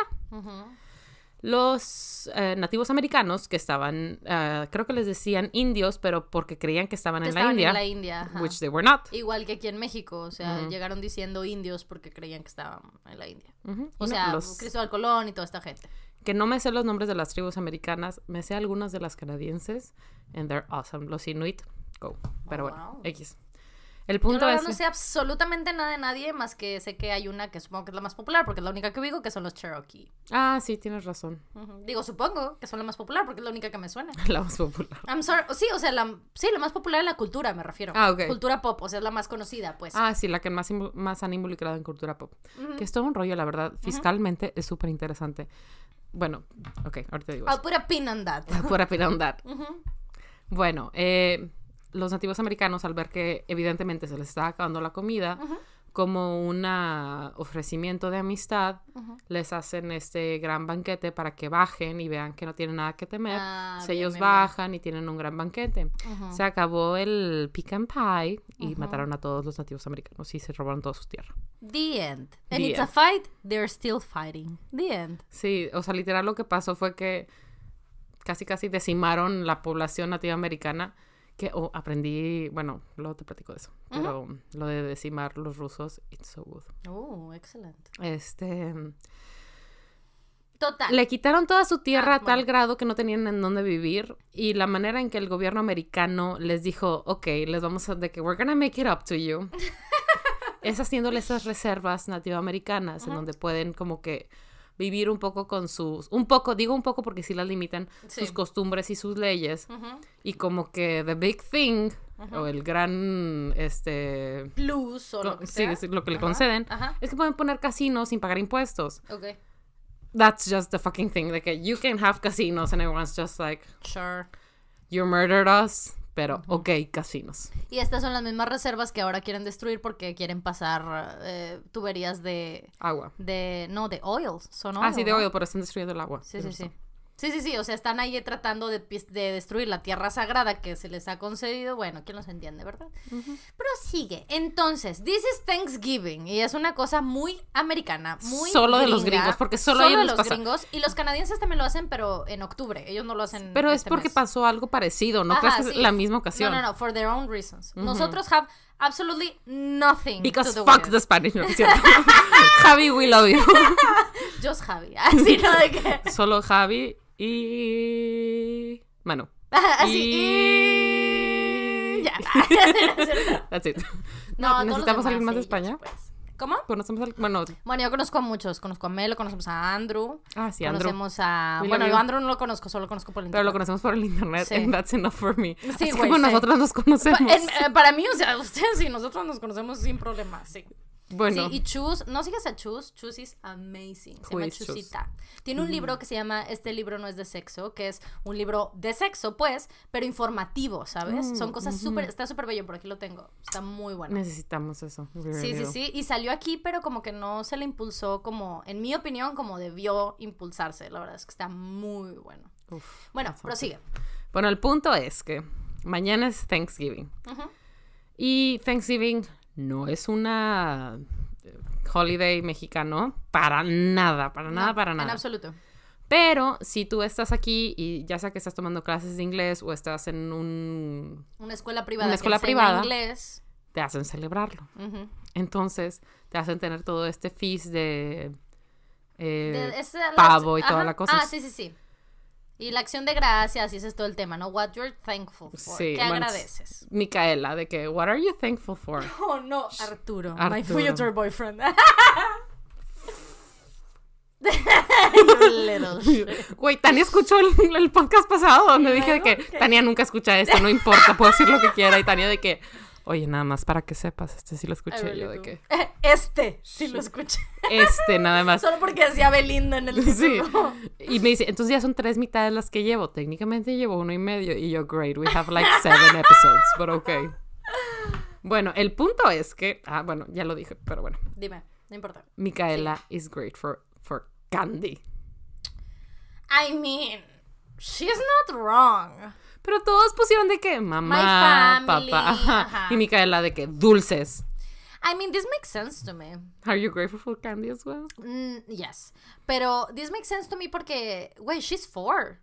Los eh, nativos americanos que estaban, eh, creo que les decían indios, pero porque creían que estaban, en, la India, Which they were not. Igual que aquí en México, o sea, llegaron diciendo indios porque creían que estaban en la India. O sea, Cristóbal Colón y toda esta gente que no me sé los nombres de las tribus americanas, me sé algunas de las canadienses, and they're awesome. Los Inuit, go. Pero oh, bueno, X. El punto Yo no sé absolutamente nada de nadie, más que sé que hay una que supongo que es la más popular, porque es la única que digo, que son los Cherokee. Ah, sí, tienes razón. Digo, supongo que son la más popular, porque es la única que me suena. [LAUGHS] la más popular. I'm sorry. Sí, o sea, sí, la más popular en la cultura, me refiero. Ah, ok. Cultura pop, o sea, es la más conocida, pues. Ah, sí, la que más, más han involucrado en cultura pop. Que es todo un rollo, la verdad. Fiscalmente es súper interesante. Bueno, ok, ahorita digo. Al I'll put a pin on that. I'll a Bueno, eh, los nativos americanos, al ver que evidentemente se les estaba acabando la comida, como un ofrecimiento de amistad, les hacen este gran banquete para que bajen y vean que no tienen nada que temer. Ah, si ellos bajan y tienen un gran banquete. Se acabó el and pie y mataron a todos los nativos americanos y se robaron toda su tierra. The end. And it's a fight, they're still fighting. The end. Sí, o sea, literal lo que pasó fue que casi casi decimaron la población nativa americana que aprendí, bueno, luego te platico de eso, pero lo de decimar los rusos, it's so good. Oh, excelente. Este... Total. Le quitaron toda su tierra ah, a tal grado que no tenían en dónde vivir y la manera en que el gobierno americano les dijo, ok, les vamos a, de que we're gonna make it up to you, [LAUGHS] es haciéndole esas reservas nativoamericanas americanas en donde pueden como que vivir un poco con sus, un poco, digo un poco porque sí las limitan, sus costumbres y sus leyes. Y como que the big thing, o el gran, este... Plus o lo que sea. lo que le conceden, es que pueden poner casinos sin pagar impuestos. Ok. That's just the fucking thing, like you can have casinos and everyone's just like... Sure. You murdered us pero ok, casinos. Y estas son las mismas reservas que ahora quieren destruir porque quieren pasar eh, tuberías de... Agua. De, no, de oil, son Ah, sí, de oil, pero están destruyendo el agua. Sí, sí, sí. Sí, sí, sí, o sea, están ahí tratando de, destruir la tierra sagrada que se les ha concedido. Bueno, ¿quién los entiende, verdad? Pero sigue. Entonces, this is Thanksgiving y es una cosa muy americana, muy Solo de los gringos, porque solo, solo de los gringos y los canadienses también lo hacen, pero en octubre. Ellos no lo hacen Pero es este porque pasó algo parecido, no es la misma ocasión. No, no, no, for their own reasons. Nosotros have absolutely nothing. Because to the fuck the Spanish, ¿no es [LAUGHS] Javi, we love you. [LAUGHS] Just Javi. Así no de que. [LAUGHS] Solo Javi y. Manu. Así y. Ya. That's it. No, necesitamos alguien más de España. Pues. ¿Cómo? Conocemos al, bueno, bueno, yo conozco a muchos. Conozco a Melo, conocemos a Andrew. Ah, sí, Andrew. Conocemos a. bueno, yo Andrew no lo conozco, solo lo conozco por el internet. Pero lo conocemos por el internet. Sí. And that's enough for me. Sí, Así güey. Como nosotros nos conocemos. Eh, para mí, o sea, [LAUGHS] ustedes sí, nosotros nos conocemos sin problema sí. Bueno. y Chus, no sigas a Chus, Chus is amazing. Se llama Chusita. Tiene un libro que se llama Este libro no es de sexo, que es un libro de sexo, pues, pero informativo, ¿sabes? Mm, Son cosas súper, está súper bello, por aquí lo tengo. Está muy bueno. Necesitamos eso. Sí, sí, sí. Y salió aquí, pero como que no se le impulsó como, en mi opinión, como debió impulsarse. La verdad es que está muy bueno. bueno, prosigue. Bueno, el punto es que mañana es Thanksgiving. Y Thanksgiving no es una eh, holiday mexicano para nada, para nada, para nada. En absoluto. Pero si tú estás aquí y ya sea que estás tomando clases de inglés o estás en un... Una escuela privada. Una escuela Inglés. Te hacen celebrarlo. Entonces, te hacen tener todo este fees de... Eh, pavo y toda la cosa. Ah, sí, sí, sí. Y la acción de gracias, y ese es todo el tema, ¿no? What you're thankful for. Sí, ¿Qué agradeces? Micaela, de que, what are you thankful for? [LAUGHS] Oh, no, Arturo, my future boyfriend. [LAUGHS] [LAUGHS] Güey, Tania escuchó el, el podcast pasado donde dije de que Tania nunca escucha esto, no importa, puedo decir lo que quiera. Y Tania de que, Oye, nada más para que sepas, este sí lo escuché yo de que... Eh, este sí lo escuché. Este, nada más. Solo porque decía Belinda en el [LAUGHS] título. Y me dice, entonces ya son tres mitades las que llevo. Técnicamente llevo uno y medio. Y yo, great, we have like seven episodes, but okay. Bueno, el punto es que... Ah, bueno, ya lo dije, pero bueno. Dime, no importa. Micaela is great for, for candy. I mean, she's not wrong. Pero todos pusieron de que mamá, papá. Y Micaela de que dulces. I mean, this makes sense to me. Are you grateful for candy as well? Mm, yes. Pero this makes sense to me porque, güey, she's four.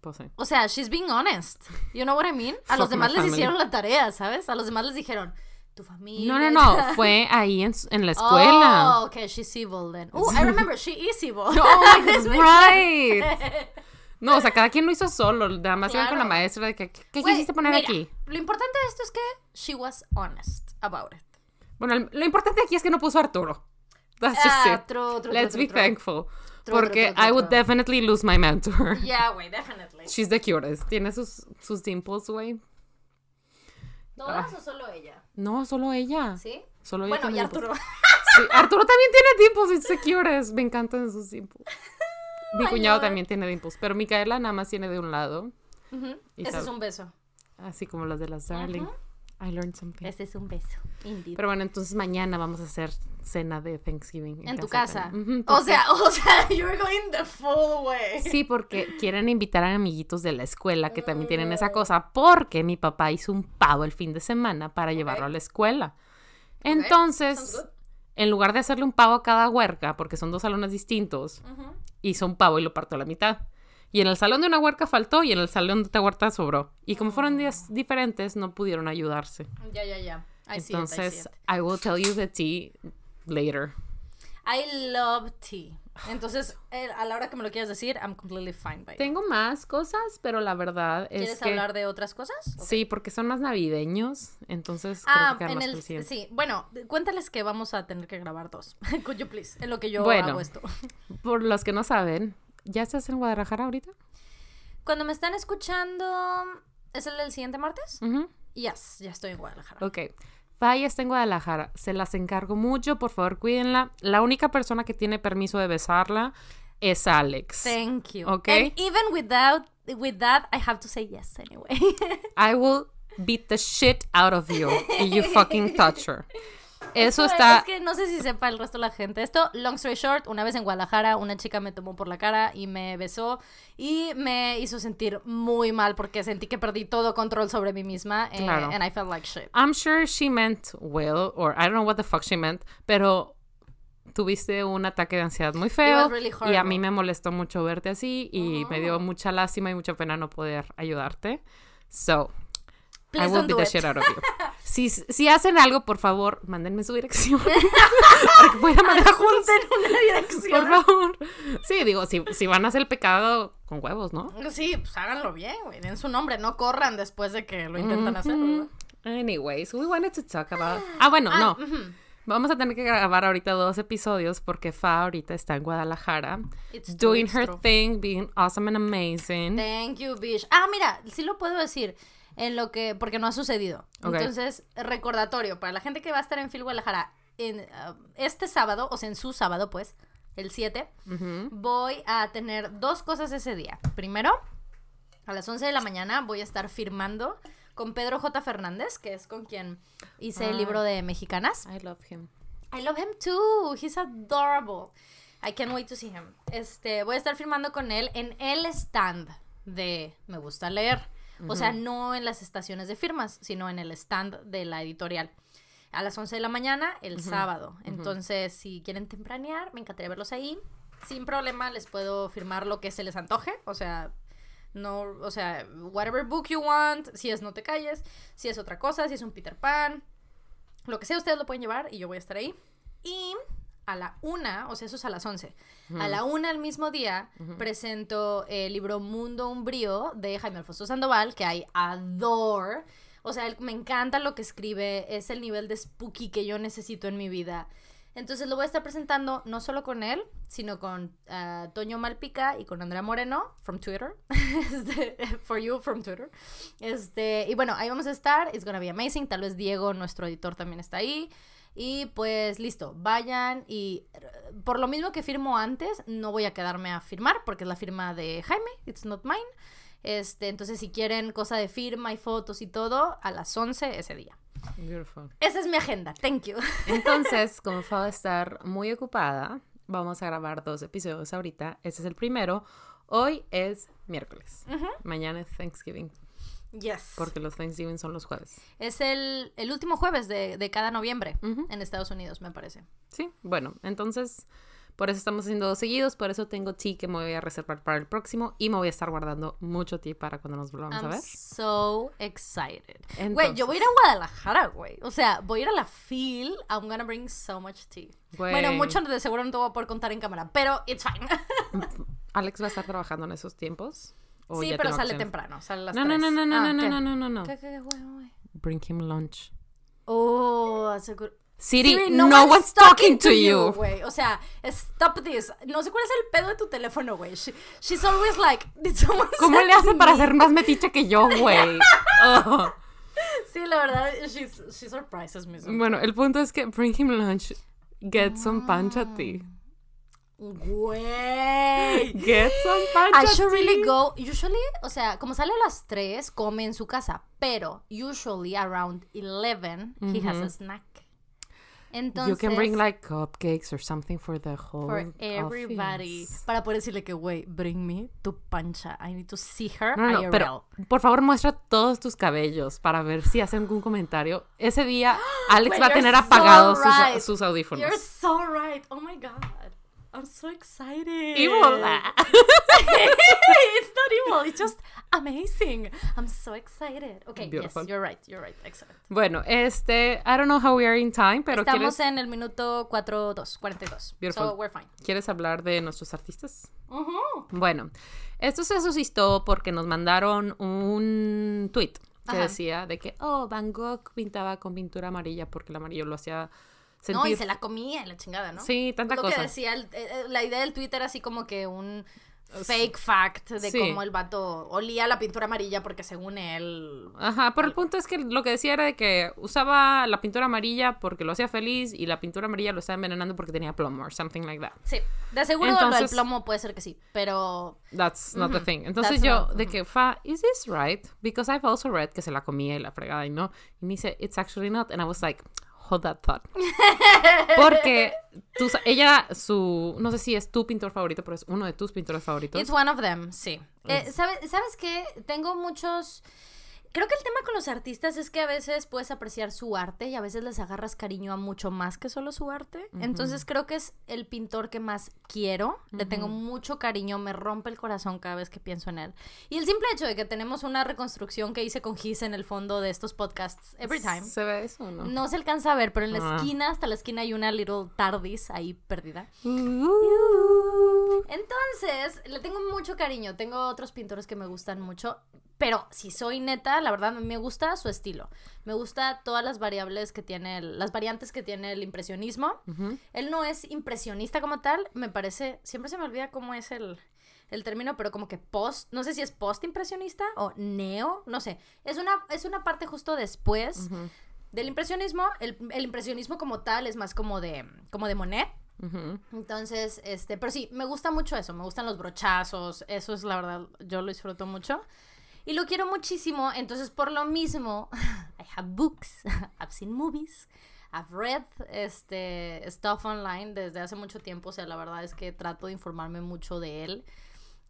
Pues O sea, she's being honest. You know what I mean? A los demás les hicieron la tarea, ¿sabes? A los demás les dijeron, tu familia. No, no, no. [LAUGHS] Fue ahí en, la escuela. Oh, okay. She's evil then. Oh, I remember. She is evil. [LAUGHS] Oh, [LAUGHS] right. No, o sea, cada quien lo hizo solo. Nada más claro. iban con la maestra de que, ¿qué quisiste poner aquí? Lo importante de esto es que she was honest about it. Bueno, lo importante aquí es que no puso Arturo. That's just it. Let's be thankful. Porque I would definitely lose my mentor. [LAUGHS] Yeah, wey, definitely. She's the cutest. Tiene sus, sus dimples, güey. no ah. solo ella? No, solo ella. ¿Sí? Solo ella. Bueno, Arturo. Arturo también tiene dimples it's the cutest. Me encantan sus dimples. Mi cuñado también tiene de dimples, pero Micaela nada más tiene de un lado. Ese es un beso. Así como las de las Darling. I learned something. Ese es un beso. Pero bueno, entonces mañana vamos a hacer cena de Thanksgiving. En, tu casa. o sea, [LAUGHS] o sea, you're going the full way. Sí, porque quieren invitar a amiguitos de la escuela que también tienen esa mm. cosa, porque mi papá hizo un pavo el fin de semana para llevarlo a la escuela. Entonces, en lugar de hacerle un pavo a cada huerca, porque son dos salones distintos, hizo un pavo y lo partió a la mitad. Y en el salón de una huerca faltó y en el salón de otra huerta sobró. Y como fueron mm. días diferentes, no pudieron ayudarse. Ya, ya, ya. Entonces, I, I will tell you the tea later. I love tea. Entonces, eh, a la hora que me lo quieras decir, I'm completely fine by Tengo más cosas, pero la verdad es ¿Quieres hablar de otras cosas? Sí, porque son más navideños, entonces ah, creo que en el... Sí, bueno, cuéntales que vamos a tener que grabar dos. [LAUGHS] Could you please, en lo que yo hago esto. [LAUGHS] por los que no saben, ¿ya estás en Guadalajara ahorita? Cuando me están escuchando, ¿es el del siguiente martes? Uh Yes, ya estoy en Guadalajara. Ok en Guadalajara. Se las encargo mucho, por favor, cuídenla. La única persona que tiene permiso de besarla es Alex. Thank you. Okay. And even without with that, I have to say yes anyway. [LAUGHS] I will beat the shit out of you if you fucking touch her. [LAUGHS] Eso está. que no sé si sepa el resto de la gente esto. Long story short, una vez en Guadalajara, una chica me tomó por la cara y me besó y me hizo sentir muy mal porque sentí que perdí todo control sobre mí misma. Eh, claro. And I felt like shit. I'm sure she meant well, or I don't know what the fuck she meant, pero tuviste un ataque de ansiedad muy feo y a mí me molestó mucho verte así y mm-hmm. me dio mucha lástima y mucha pena no poder ayudarte. So, I will beat the shit out of you. [LAUGHS] Si, si hacen algo, por favor, mándenme su dirección. [LAUGHS] para que pueda mandar en [LAUGHS] una dirección. Por favor. Sí, digo, si, si van a hacer el pecado con huevos, ¿no? Sí, pues háganlo bien, güey. Den su nombre, no corran después de que lo intentan hacer, Anyways, we wanted to talk about. Ah, bueno, ah, no. Vamos a tener que grabar ahorita dos episodios porque Fa ahorita está en Guadalajara. It's doing her thing, being awesome and amazing. Thank you, bitch. Ah, mira, sí lo puedo decir en lo que, porque no ha sucedido. Entonces, recordatorio, para la gente que va a estar en Phil Guadalajara, en, uh, este sábado, o sea, en su sábado, pues, el 7, voy a tener dos cosas ese día. Primero, a las 11 de la mañana voy a estar firmando con Pedro J. Fernández, que es con quien hice el ah. libro de Mexicanas. I love him. I love him too. He's adorable. I can't wait to see him. Este, voy a estar firmando con él en el stand de Me gusta leer. O sea, no en las estaciones de firmas, sino en el stand de la editorial. A las 11 de la mañana, el sábado. Entonces, si quieren tempranear, me encantaría verlos ahí. Sin problema, les puedo firmar lo que se les antoje. O sea, no, o sea, whatever book you want, si es No Te Calles, si es otra cosa, si es un Peter Pan, lo que sea, ustedes lo pueden llevar y yo voy a estar ahí. Y a la una, o sea, eso es a las once. A la una al mismo día presento el eh, libro Mundo Umbrío de Jaime Alfonso Sandoval, que hay adore. O sea, me encanta lo que escribe, es el nivel de spooky que yo necesito en mi vida. Entonces lo voy a estar presentando no solo con él, sino con ah, Toño Malpica y con Andrea Moreno, from Twitter. [LAUGHS] Este, for you, from Twitter. Este, y bueno, ahí vamos a estar. It's gonna be amazing. Tal vez Diego, nuestro editor, también está ahí. Y pues listo, vayan y eh, por lo mismo que firmo antes, no voy a quedarme a firmar porque es la firma de Jaime, it's not mine. Este, entonces si quieren cosa de firma y fotos y todo, a las 11 ese día. Beautiful. Esa es mi agenda, thank you. [LAUGHS] Entonces, como a estar muy ocupada, vamos a grabar dos episodios ahorita. ese es el primero. Hoy es miércoles. Mañana es Thanksgiving. Yes. Porque los Thanksgiving son los jueves. Es el, el último jueves de, de cada noviembre en Estados Unidos, me parece. Sí, bueno, entonces por eso estamos haciendo dos seguidos, por eso tengo tea que me voy a reservar para el próximo y me voy a estar guardando mucho tea para cuando nos volvamos a ver. So excited. güey, yo voy a ir a Guadalajara, güey. O sea, voy a ir a la FIL. I'm gonna bring so much tea. Bueno, mucho de seguro no te voy a poder contar en cámara, pero it's fine. [LAUGHS] Alex va a estar trabajando en esos tiempos sí, pero sale temprano, sale a las no, 3. Ah, no, no, no, no, no, no, no, no, no, Bring him lunch. Oh, seguro. Siri, Siri no, no, one's talking, to you. Güey, o sea, stop this. No sé cuál es el pedo de tu teléfono, güey. She, she's always like, [LAUGHS] ¿Cómo le hace para ser más metiche que yo, güey? [LAUGHS] Oh. Sí, la verdad, she surprises me. Bueno, el punto es que bring him lunch, get some ah. punch at you. Güey. Get some pancha I should really go. Usually, o sea, como sale a las 3, come en su casa. Pero, usually around 11, he has a snack. Entonces, you can bring like cupcakes or something for the whole for everybody. Para poder decirle que, wey bring me tu pancha. I need to see her. No, no, pero por favor muestra todos tus cabellos para ver si hace algún comentario. Ese día [GASPS] Alex va a tener so apagados sus, sus audífonos. You're so right. Oh my god. I'm so excited. Evil. [LAUGHS] it's not evil. It's just amazing. I'm so excited. Okay, Beautiful. yes, you're right. You're right. Excellent. Bueno, este, I don't know how we are in time, pero estamos en el minuto 42, 42. Beautiful. So we're fine. ¿Quieres hablar de nuestros artistas? Uh-huh. Bueno, esto se suscitó porque nos mandaron un tweet que decía de que oh, Van Gogh pintaba con pintura amarilla porque el amarillo lo hacía no, y se la comía la chingada, ¿no? Sí, tanta Lo cosa. Lo que decía, eh, eh, la idea del Twitter así como que un fake fact de cómo el vato olía la pintura amarilla porque según él... Ajá, pero el punto es que lo que decía era de que usaba la pintura amarilla porque lo hacía feliz y la pintura amarilla lo estaba envenenando porque tenía plomo o something like that. Sí, de seguro el plomo puede ser que sí, pero... That's not the thing. Entonces yo, de que, fa, is this right? Because I've also read que se la comía y la fregada y no. Y me dice, it's actually not. And I was like, that thought. [LAUGHS] Porque ella, su, no sé si es tu pintor favorito, pero es uno de tus pintores favoritos. It's one of them, sí. Eh, ¿sabes, ¿Sabes qué? Tengo muchos creo que el tema con los artistas es que a veces puedes apreciar su arte y a veces les agarras cariño a mucho más que solo su arte. Entonces creo que es el pintor que más quiero. Le tengo mucho cariño, me rompe el corazón cada vez que pienso en él. Y el simple hecho de que tenemos una reconstrucción que hice con Gis en el fondo de estos podcasts, Every Time. ¿Se ve eso o no? No se alcanza a ver, pero en la ah. esquina, hasta la esquina hay una Little Tardis ahí perdida. Uh. Entonces, le tengo mucho cariño. Tengo otros pintores que me gustan mucho pero si soy neta, la verdad me gusta su estilo. Me gusta todas las variables que tiene, las variantes que tiene el impresionismo. Él no es impresionista como tal, me parece, siempre se me olvida cómo es el, el término, pero como que post, no sé si es post impresionista o neo, no sé. Es una, es una parte justo después del impresionismo. El, impresionismo como tal es más como de, como de Monet. Entonces, este, pero sí, me gusta mucho eso, me gustan los brochazos, eso es la verdad, yo lo disfruto mucho. Y lo quiero muchísimo, entonces por lo mismo, [LAUGHS] I have books, [LAUGHS] I've seen movies, I've read este, stuff online desde hace mucho tiempo, o sea, la verdad es que trato de informarme mucho de él.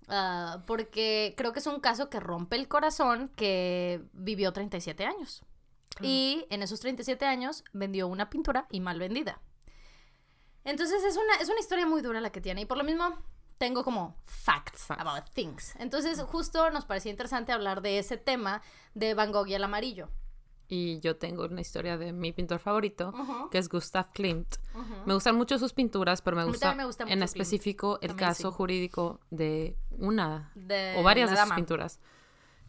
Ah, porque creo que es un caso que rompe el corazón que vivió 37 años. Y en esos 37 años vendió una pintura y mal vendida. Entonces es una historia muy dura la que tiene. Y por lo mismo, tengo como facts, about things. Entonces, justo nos parecía interesante hablar de ese tema de Van Gogh y el amarillo. Y yo tengo una historia de mi pintor favorito, que es Gustav Klimt. Me gustan mucho sus pinturas, pero me gusta, en específico el caso jurídico de una o varias de sus pinturas.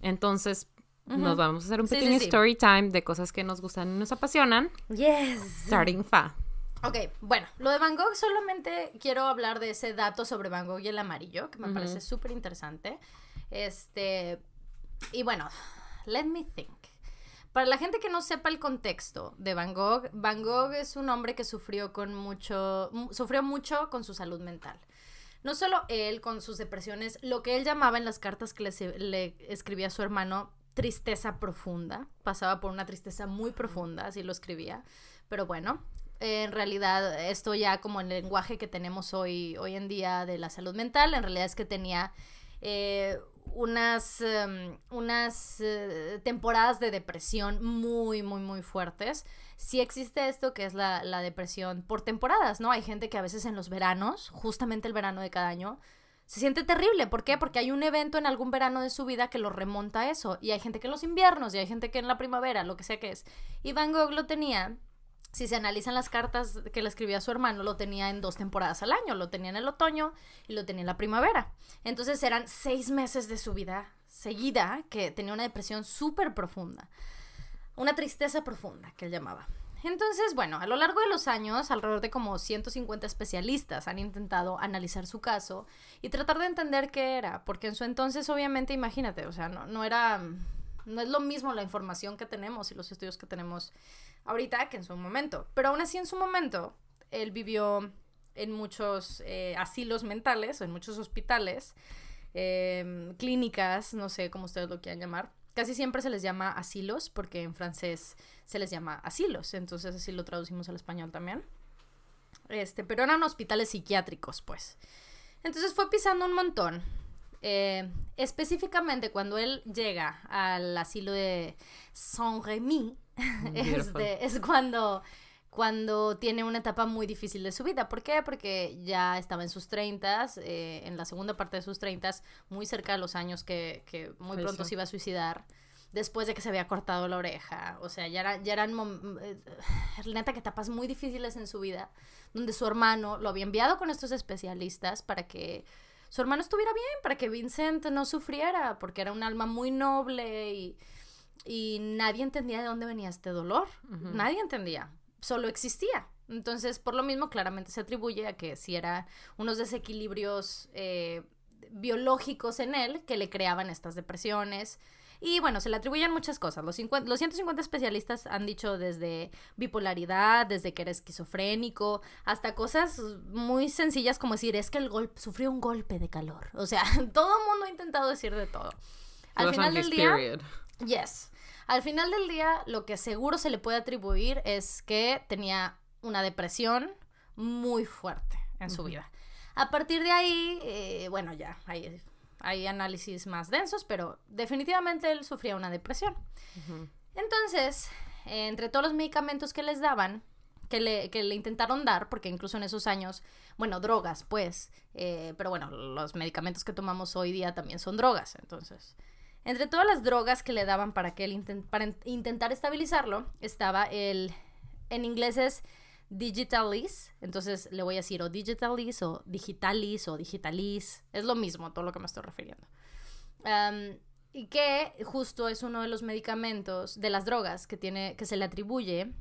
Entonces, nos vamos a hacer un pequeño story time de cosas que nos gustan y nos apasionan. Yes. Starting fa. Ok, bueno, lo de Van Gogh solamente quiero hablar de ese dato sobre Van Gogh y el amarillo, que me parece súper interesante. Este, y bueno, let me think. Para la gente que no sepa el contexto de Van Gogh, Van Gogh es un hombre que sufrió con mucho, sufrió mucho con su salud mental. No solo él con sus depresiones, lo que él llamaba en las cartas que le, le escribía a su hermano, tristeza profunda. Pasaba por una tristeza muy profunda, así lo escribía. Pero bueno, en realidad esto ya como el lenguaje que tenemos hoy, hoy en día de la salud mental, en realidad es que tenía eh, unas, em, unas eh, temporadas de depresión muy, muy, muy fuertes. si existe esto que es la, la depresión por temporadas, ¿no? Hay gente que a veces en los veranos, justamente el verano de cada año, se siente terrible. ¿Por qué? Porque hay un evento en algún verano de su vida que lo remonta a eso. Y hay gente que en los inviernos, y hay gente que en la primavera, lo que sea que es. Y Van Gogh lo tenía si se analizan las cartas que le escribía su hermano, lo tenía en dos temporadas al año, lo tenía en el otoño y lo tenía en la primavera. Entonces eran seis meses de su vida seguida que tenía una depresión súper profunda, una tristeza profunda que él llamaba. Entonces, bueno, a lo largo de los años, alrededor de como 150 especialistas han intentado analizar su caso y tratar de entender qué era, porque en su entonces, obviamente, imagínate, o sea, no, no era, no es lo mismo la información que tenemos y los estudios que tenemos ahorita que en su momento. Pero aún así en su momento, él vivió en muchos eh, asilos mentales, en muchos hospitales, em, clínicas, no sé cómo ustedes lo quieran llamar. Casi siempre se les llama asilos porque en francés se les llama asilos, entonces así lo traducimos al español también. Este, pero eran hospitales psiquiátricos, pues. Entonces fue pisando un montón. Eh, específicamente cuando él llega al asilo de Saint-Rémy, [LAUGHS] Este, es cuando, cuando tiene una etapa muy difícil de su vida. ¿Por qué? Porque ya estaba en sus treintas, eh, en la segunda parte de sus treintas, muy cerca de los años que, muy pronto se iba a suicidar después de que se había cortado la oreja. O sea, ya, ya eran eh, neta que etapas muy difíciles en su vida, donde su hermano lo había enviado con estos especialistas para que su hermano estuviera bien, para que Vincent no sufriera, porque era un alma muy noble y y nadie entendía de dónde venía este dolor. Nadie entendía, solo existía. Entonces, por lo mismo, claramente se atribuye a que si era unos desequilibrios eh, biológicos en él que le creaban estas depresiones. Y bueno, se le atribuyen muchas cosas. Los, los 150 especialistas han dicho desde bipolaridad, desde que era esquizofrénico, hasta cosas muy sencillas como decir, es que el golpe, sufrió un golpe de calor. O sea, [LAUGHS] todo el mundo ha intentado decir de todo. Al final del día... Yes. Al final del día, lo que seguro se le puede atribuir es que tenía una depresión muy fuerte en su vida. A partir de ahí, eh, bueno, ya hay, análisis más densos, pero definitivamente él sufría una depresión. Entonces, entre todos los medicamentos que les daban, que le, intentaron dar, porque incluso en esos años, bueno, drogas, pues, eh, pero bueno, los medicamentos que tomamos hoy día también son drogas, entonces entre todas las drogas que le daban para, que él para intentar estabilizarlo, estaba el, en inglés es digitalis, entonces le voy a decir o digitalis o digitalis o digitalis, es lo mismo todo lo que me estoy refiriendo. y que justo es uno de los medicamentos, de las drogas que, tiene, que se le atribuye,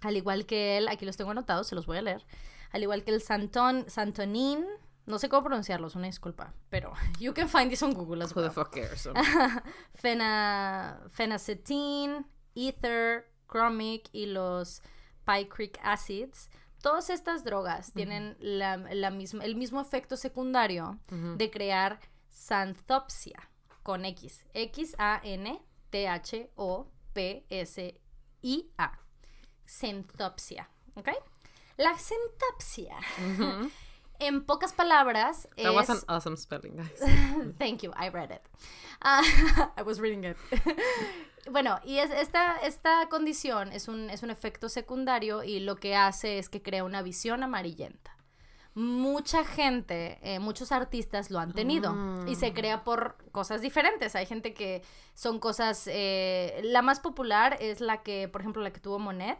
al igual que él, aquí los tengo anotados, se los voy a leer, al igual que el Santón, Santonin, no sé cómo pronunciarlos, una disculpa. Pero [LAUGHS] you can find this on Google as well. Who the fuck cares? [LAUGHS] ether, chromic y los picric acids. Todas estas drogas tienen la, misma, el mismo efecto secundario de crear xanthopsia con X. X-A-N-T-H-O-P-S-I-A. Xanthopsia. ¿Ok? La xanthopsia. [LAUGHS] En pocas palabras, That was an awesome spelling, guys. [LAUGHS] Thank you, I read it. Ah, [LAUGHS] I was reading it. [LAUGHS] bueno, y es, esta, esta condición es un, es un efecto secundario y lo que hace es que crea una visión amarillenta. Mucha gente, eh, muchos artistas lo han tenido y se ah. crea por cosas diferentes. Hay gente que son cosas, eh, la más popular es la que, por ejemplo, la que tuvo Monet,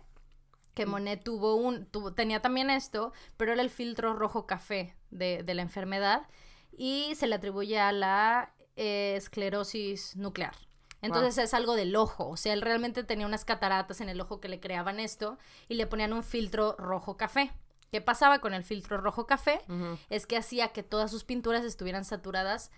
que Monet tuvo un, tenía también esto, pero era el filtro rojo café de, la enfermedad y se le atribuye a la eh, esclerosis nuclear. Entonces es algo del ojo, o sea, él realmente tenía unas cataratas en el ojo que le creaban esto y le ponían un filtro rojo café. ¿Qué pasaba con el filtro rojo café? Es que hacía que todas sus pinturas estuvieran saturadas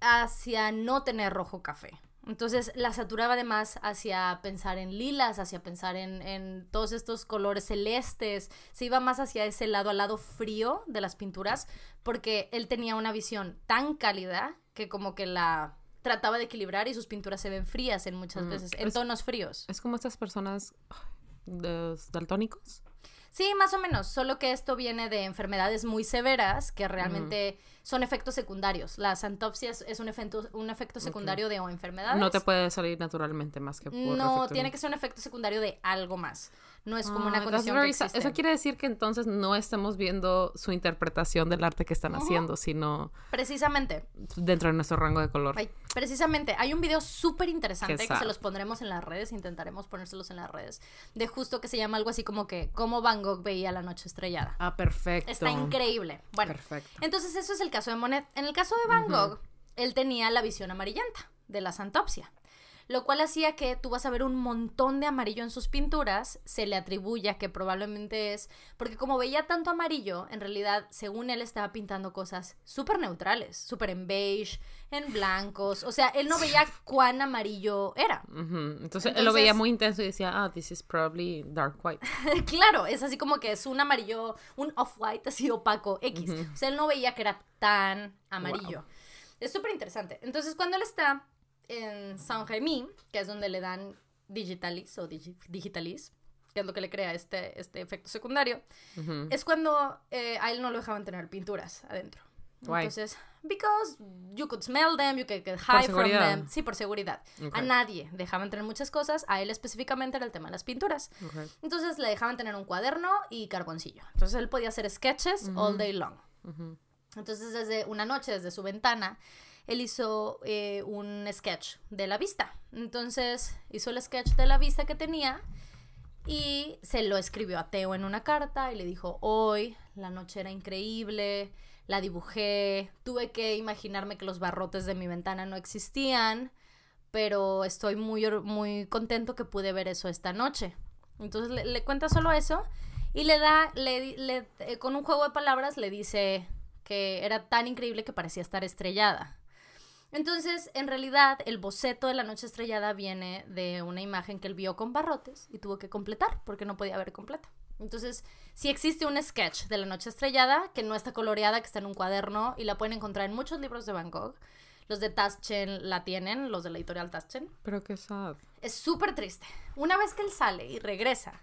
hacia no tener rojo café. Entonces la saturaba además hacia pensar en lilas, hacia pensar en, todos estos colores celestes. Se iba más hacia ese lado, al lado frío de las pinturas, porque él tenía una visión tan cálida que como que la trataba de equilibrar y sus pinturas se ven frías en muchas mm, veces, en tonos fríos. Es como estas personas, los daltónicos. Sí, más o menos, solo que esto viene de enfermedades muy severas que realmente son efectos secundarios. Las antopsias es un efecto, un efecto secundario de enfermedades. No te puede salir naturalmente más que por No, tiene que ser un efecto secundario de algo más. No es como una ah, condición que existe. Eso quiere decir que entonces no estamos viendo su interpretación del arte que están haciendo, sino... Precisamente. Dentro de nuestro rango de color. precisamente. Hay un video súper interesante que, se los pondremos en las redes, intentaremos ponérselos en las redes, de justo que se llama algo así como que cómo Van Gogh veía la noche estrellada. Ah, perfecto. Está increíble. Bueno, entonces eso es el caso Monet. En el caso de Van Gogh, él tenía la visión amarillenta de la santopsia lo cual hacía que tú vas a ver un montón de amarillo en sus pinturas, se le atribuya que probablemente es, porque como veía tanto amarillo, en realidad, según él, estaba pintando cosas súper neutrales, súper en beige, en blancos, o sea, él no veía [LAUGHS] cuán amarillo era. Entonces, él lo veía muy intenso y decía, ah, this is probably dark white. [LAUGHS] claro, es así como que es un amarillo, un off-white así opaco, X. O sea, él no veía que era tan amarillo. Es súper interesante. Entonces, cuando él está en San Jaime, que es donde le dan digitalis o digitalis, que es lo que le crea este, este efecto secundario, es cuando eh, a él no lo dejaban tener pinturas adentro. Entonces, because you could smell them, you could get from them. Sí, por seguridad. A nadie dejaban tener muchas cosas, a él específicamente era el tema de las pinturas. Entonces le dejaban tener un cuaderno y carboncillo. Entonces él podía hacer sketches all day long. Entonces desde una noche, desde su ventana, él hizo eh, un sketch de la vista. Entonces hizo el sketch de la vista que tenía y se lo escribió a Teo en una carta y le dijo, hoy la noche era increíble, la dibujé, tuve que imaginarme que los barrotes de mi ventana no existían, pero estoy muy, muy contento que pude ver eso esta noche. Entonces le, cuenta solo eso y le da, eh, con un juego de palabras le dice que era tan increíble que parecía estar estrellada. Entonces, en realidad, el boceto de la noche estrellada viene de una imagen que él vio con barrotes y tuvo que completar porque no podía ver completa. Entonces, si existe un sketch de la noche estrellada que no está coloreada, que está en un cuaderno y la pueden encontrar en muchos libros de Bangkok Los de Taschen la tienen, los de la editorial Taschen. Pero qué sad. Es súper triste. Una vez que él sale y regresa,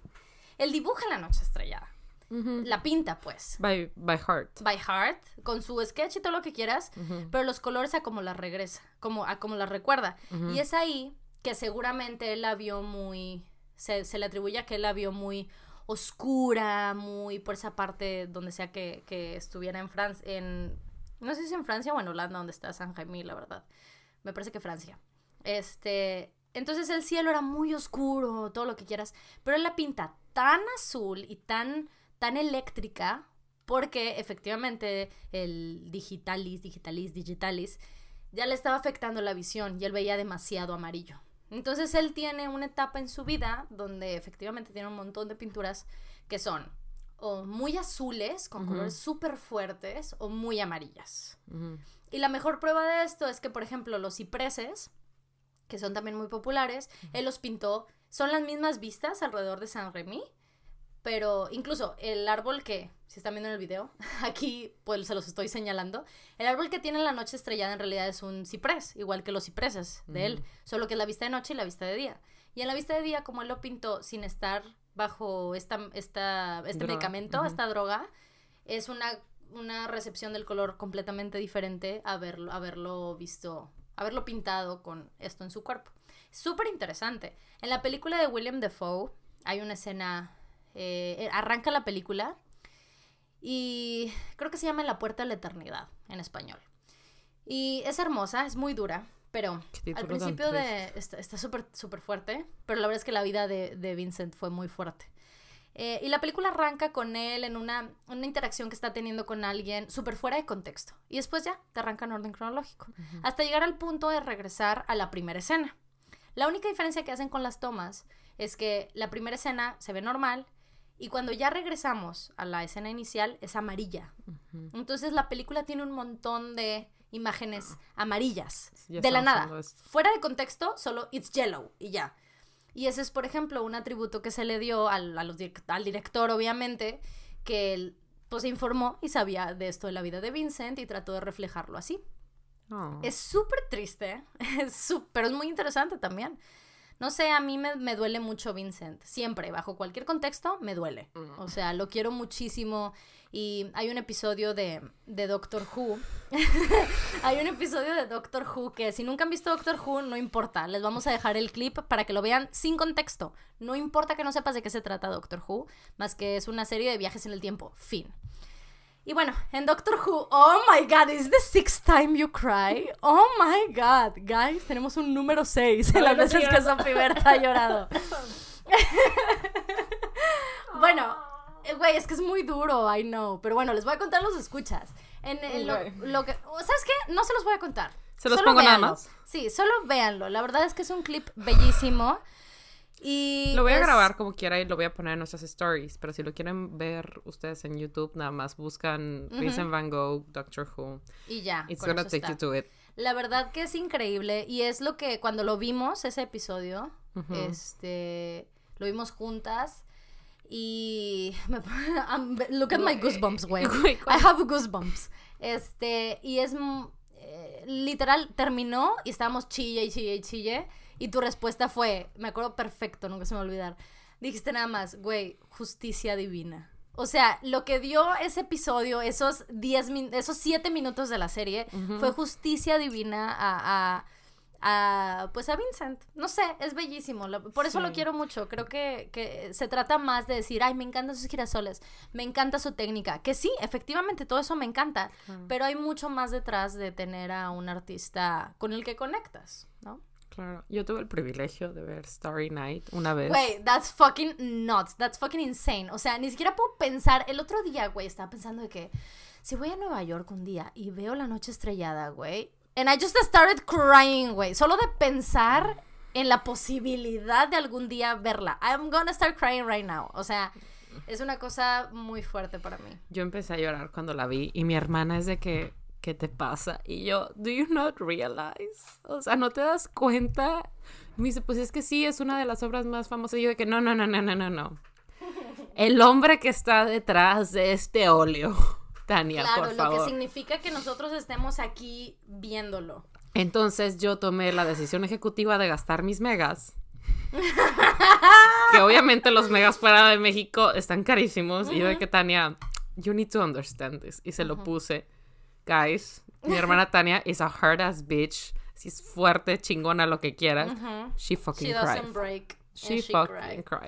él dibuja la noche estrellada la pinta, pues. By, heart. By heart, con su sketch y todo lo que quieras, pero los colores a como la regresa, como a como la recuerda. Y es ahí que seguramente él la vio muy, se, le atribuye a que él la vio muy oscura, muy por esa parte donde sea que, estuviera en Francia, en, no sé si en Francia o en Holanda, donde está San Jaime, la verdad. Me parece que Francia. Este, entonces el cielo era muy oscuro, todo lo que quieras, pero él la pinta tan azul y tan tan eléctrica, porque efectivamente el digitalis, digitalis, digitalis, ya le estaba afectando la visión y él veía demasiado amarillo. Entonces él tiene una etapa en su vida donde efectivamente tiene un montón de pinturas que son o muy azules, con colores súper fuertes, o muy amarillas. Y la mejor prueba de esto es que, por ejemplo, los cipreses, que son también muy populares, él los pintó, son las mismas vistas alrededor de San Remy, pero incluso el árbol que, si están viendo el video, [LAUGHS] aquí pues se los estoy señalando, el árbol que tiene la noche estrellada en realidad es un ciprés, igual que los cipreses de él, solo que es la vista de noche y la vista de día. Y en la vista de día, como él lo pintó sin estar bajo esta, esta este medicamento, esta droga, es una, recepción del color completamente diferente a haberlo visto, haberlo pintado con esto en su cuerpo. Súper interesante. En la película de William Defoe hay una escena eh, eh, arranca la película y creo que se llama La Puerta de la Eternidad en español. Y es hermosa, es muy dura, pero al principio de... Está súper, súper fuerte, pero la verdad es que la vida de, Vincent fue muy fuerte. Eh, y la película arranca con él en una, interacción que está teniendo con alguien súper fuera de contexto. Y después ya te arranca en orden cronológico. Hasta llegar al punto de regresar a la primera escena. La única diferencia que hacen con las tomas es que la primera escena se ve normal y cuando ya regresamos a la escena inicial, es amarilla. Entonces la película tiene un montón de imágenes amarillas. de la nada. Fuera de contexto, solo it's yellow y ya. Y ese es, por ejemplo, un atributo que se le dio al, al director, obviamente, que él, pues, se informó y sabía de esto de la vida de Vincent y trató de reflejarlo así. Ah. Es súper triste, [LAUGHS] pero es muy interesante también. No sé, a mí me, duele mucho Vincent, siempre, bajo cualquier contexto, me duele. O sea, lo quiero muchísimo. Y hay un episodio de, de Doctor Who. [LAUGHS] hay un episodio de Doctor Who que si nunca han visto Doctor Who, no importa. Les vamos a dejar el clip para que lo vean sin contexto. No importa que no sepas de qué se trata Doctor Who, más que es una serie de viajes en el tiempo. Fin. Y bueno, en Doctor Who, oh my god, is the sixth time you cry? Oh my god, guys, tenemos un número seis, en las veces que Sophie Berta ha llorado. [LAUGHS] bueno, ah. güey, es que es muy duro, I know. Pero bueno, les voy a contar los escuchas. En, lo, que, oh, ¿Sabes qué? No se los voy a contar. Se los pongo nada más. Sí, solo véanlo. La verdad es que es un clip bellísimo lo voy a grabar como quiera y lo voy a poner en nuestras stories, pero si lo quieren ver ustedes en YouTube, nada más buscan Vincent Van Gogh, Doctor Who. Y ya. It's gonna take you to it. La verdad que es increíble y es lo que cuando lo vimos ese episodio, este, lo vimos juntas y [LAUGHS] me, um, look at my goosebumps, güey. [LAUGHS] I have goosebumps. Este, y es mm, eh, literal terminó y estábamos chille y chille y chille y tu respuesta fue, me acuerdo perfecto, nunca se me va a olvidar. Dijiste nada más, güey, justicia divina. O sea, lo que dio ese episodio, esos, diez esos siete minutos de la serie, fue justicia divina a, a pues a Vincent. No sé, es bellísimo. por eso lo quiero mucho. Creo que, se trata más de decir, ay, me encantan sus girasoles, me encanta su técnica. Que sí, efectivamente, todo eso me encanta. Pero hay mucho más detrás de tener a un artista con el que conectas yo tuve el privilegio de ver Starry Night una vez. Güey, that's fucking nuts, that's fucking insane. O sea, ni siquiera puedo pensar, el otro día, güey, estaba pensando de que si voy a Nueva York un día y veo la noche estrellada, güey, and I just started crying, güey, solo de pensar en la posibilidad de algún día verla. I'm gonna start crying right now. O sea, es una cosa muy fuerte para mí. Yo empecé a llorar cuando la vi y mi hermana es de que ¿qué te pasa? Y yo, ¿do you not realize? O sea, ¿no te das cuenta? me dice, pues es que sí, es una de las obras más famosas. Y yo de que no, no, no, no, no, no, no. El hombre que está detrás de este óleo, [LAUGHS] Tania, claro, por favor. lo que significa que nosotros estemos aquí viéndolo. Entonces yo tomé la decisión ejecutiva de gastar mis megas. [LAUGHS] que obviamente los megas fuera de México están carísimos. Y yo de que Tania, you need to understand this. Y se lo puse guys, mi hermana [LAUGHS] Tania is a hard ass bitch. Si es fuerte, chingona, lo que quieras. She fucking She doesn't break. She, fucking cry.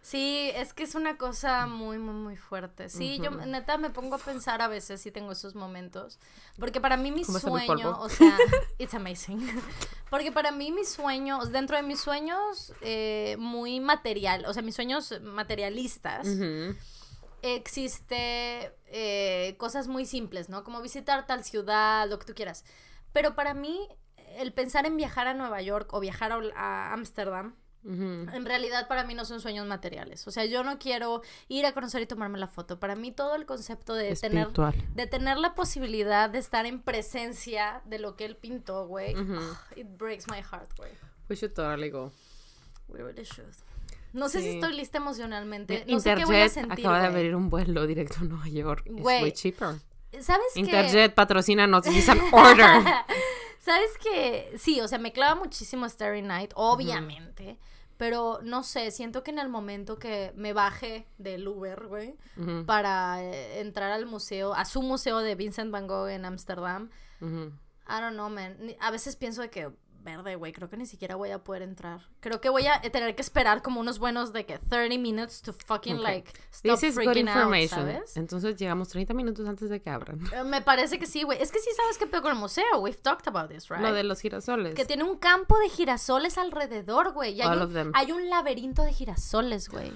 Sí, es que es una cosa muy, muy, muy fuerte. Sí, yo neta me pongo a pensar a veces si tengo esos momentos. Porque para mí mi sueño, o sea, [LAUGHS] it's amazing. Porque para mí mis sueños, dentro de mis sueños eh, muy material, o sea, mis sueños materialistas existe eh, cosas muy simples, ¿no? Como visitar tal ciudad, lo que tú quieras. Pero para mí, el pensar en viajar a Nueva York o viajar a Ámsterdam, en realidad para mí no son sueños materiales. O sea, yo no quiero ir a conocer y tomarme la foto. Para mí todo el concepto de, tener, de tener la posibilidad de estar en presencia de lo que él pintó, güey, it breaks my heart, güey. We should totally go. We really should. No sé si estoy lista emocionalmente. No sé qué voy a sentir, acaba de abrir un vuelo directo a Nueva York. Es way cheaper. ¿Sabes Interjet, patrocina an [LAUGHS] Order. [LAUGHS] ¿Sabes que Sí, o sea, me clava muchísimo Starry Night, obviamente. Pero no sé, siento que en el momento que me baje del Uber, güey, para eh, entrar al museo, a su museo de Vincent Van Gogh en Ámsterdam, I don't know, man. A veces pienso de que verde, güey, creo que ni siquiera voy a poder entrar. Creo que voy a tener que esperar como unos buenos de que 30 minutes to fucking like stop This Out, ¿sabes? Entonces llegamos 30 minutos antes de que abran. Eh, me parece que sí, güey. Es que sí sabes qué pedo con el museo. We've talked about this, right? Lo de los girasoles. Que tiene un campo de girasoles alrededor, güey. Hay, hay un laberinto de girasoles, güey.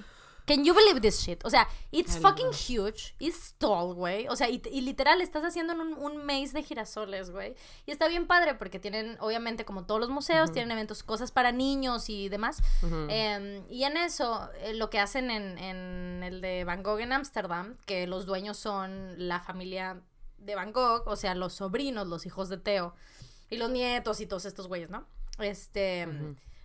Can you believe this shit? O sea, it's fucking huge. It's tall, güey. O sea, y, literal estás haciendo un, un maze de girasoles, güey. Y está bien padre porque tienen, obviamente, como todos los museos, tienen eventos, cosas para niños y demás. Em, y en eso, eh, lo que hacen en, el de Van Gogh en Ámsterdam, que los dueños son la familia de Van Gogh, o sea, los sobrinos, los hijos de Teo y los nietos y todos estos güeyes, ¿no? Este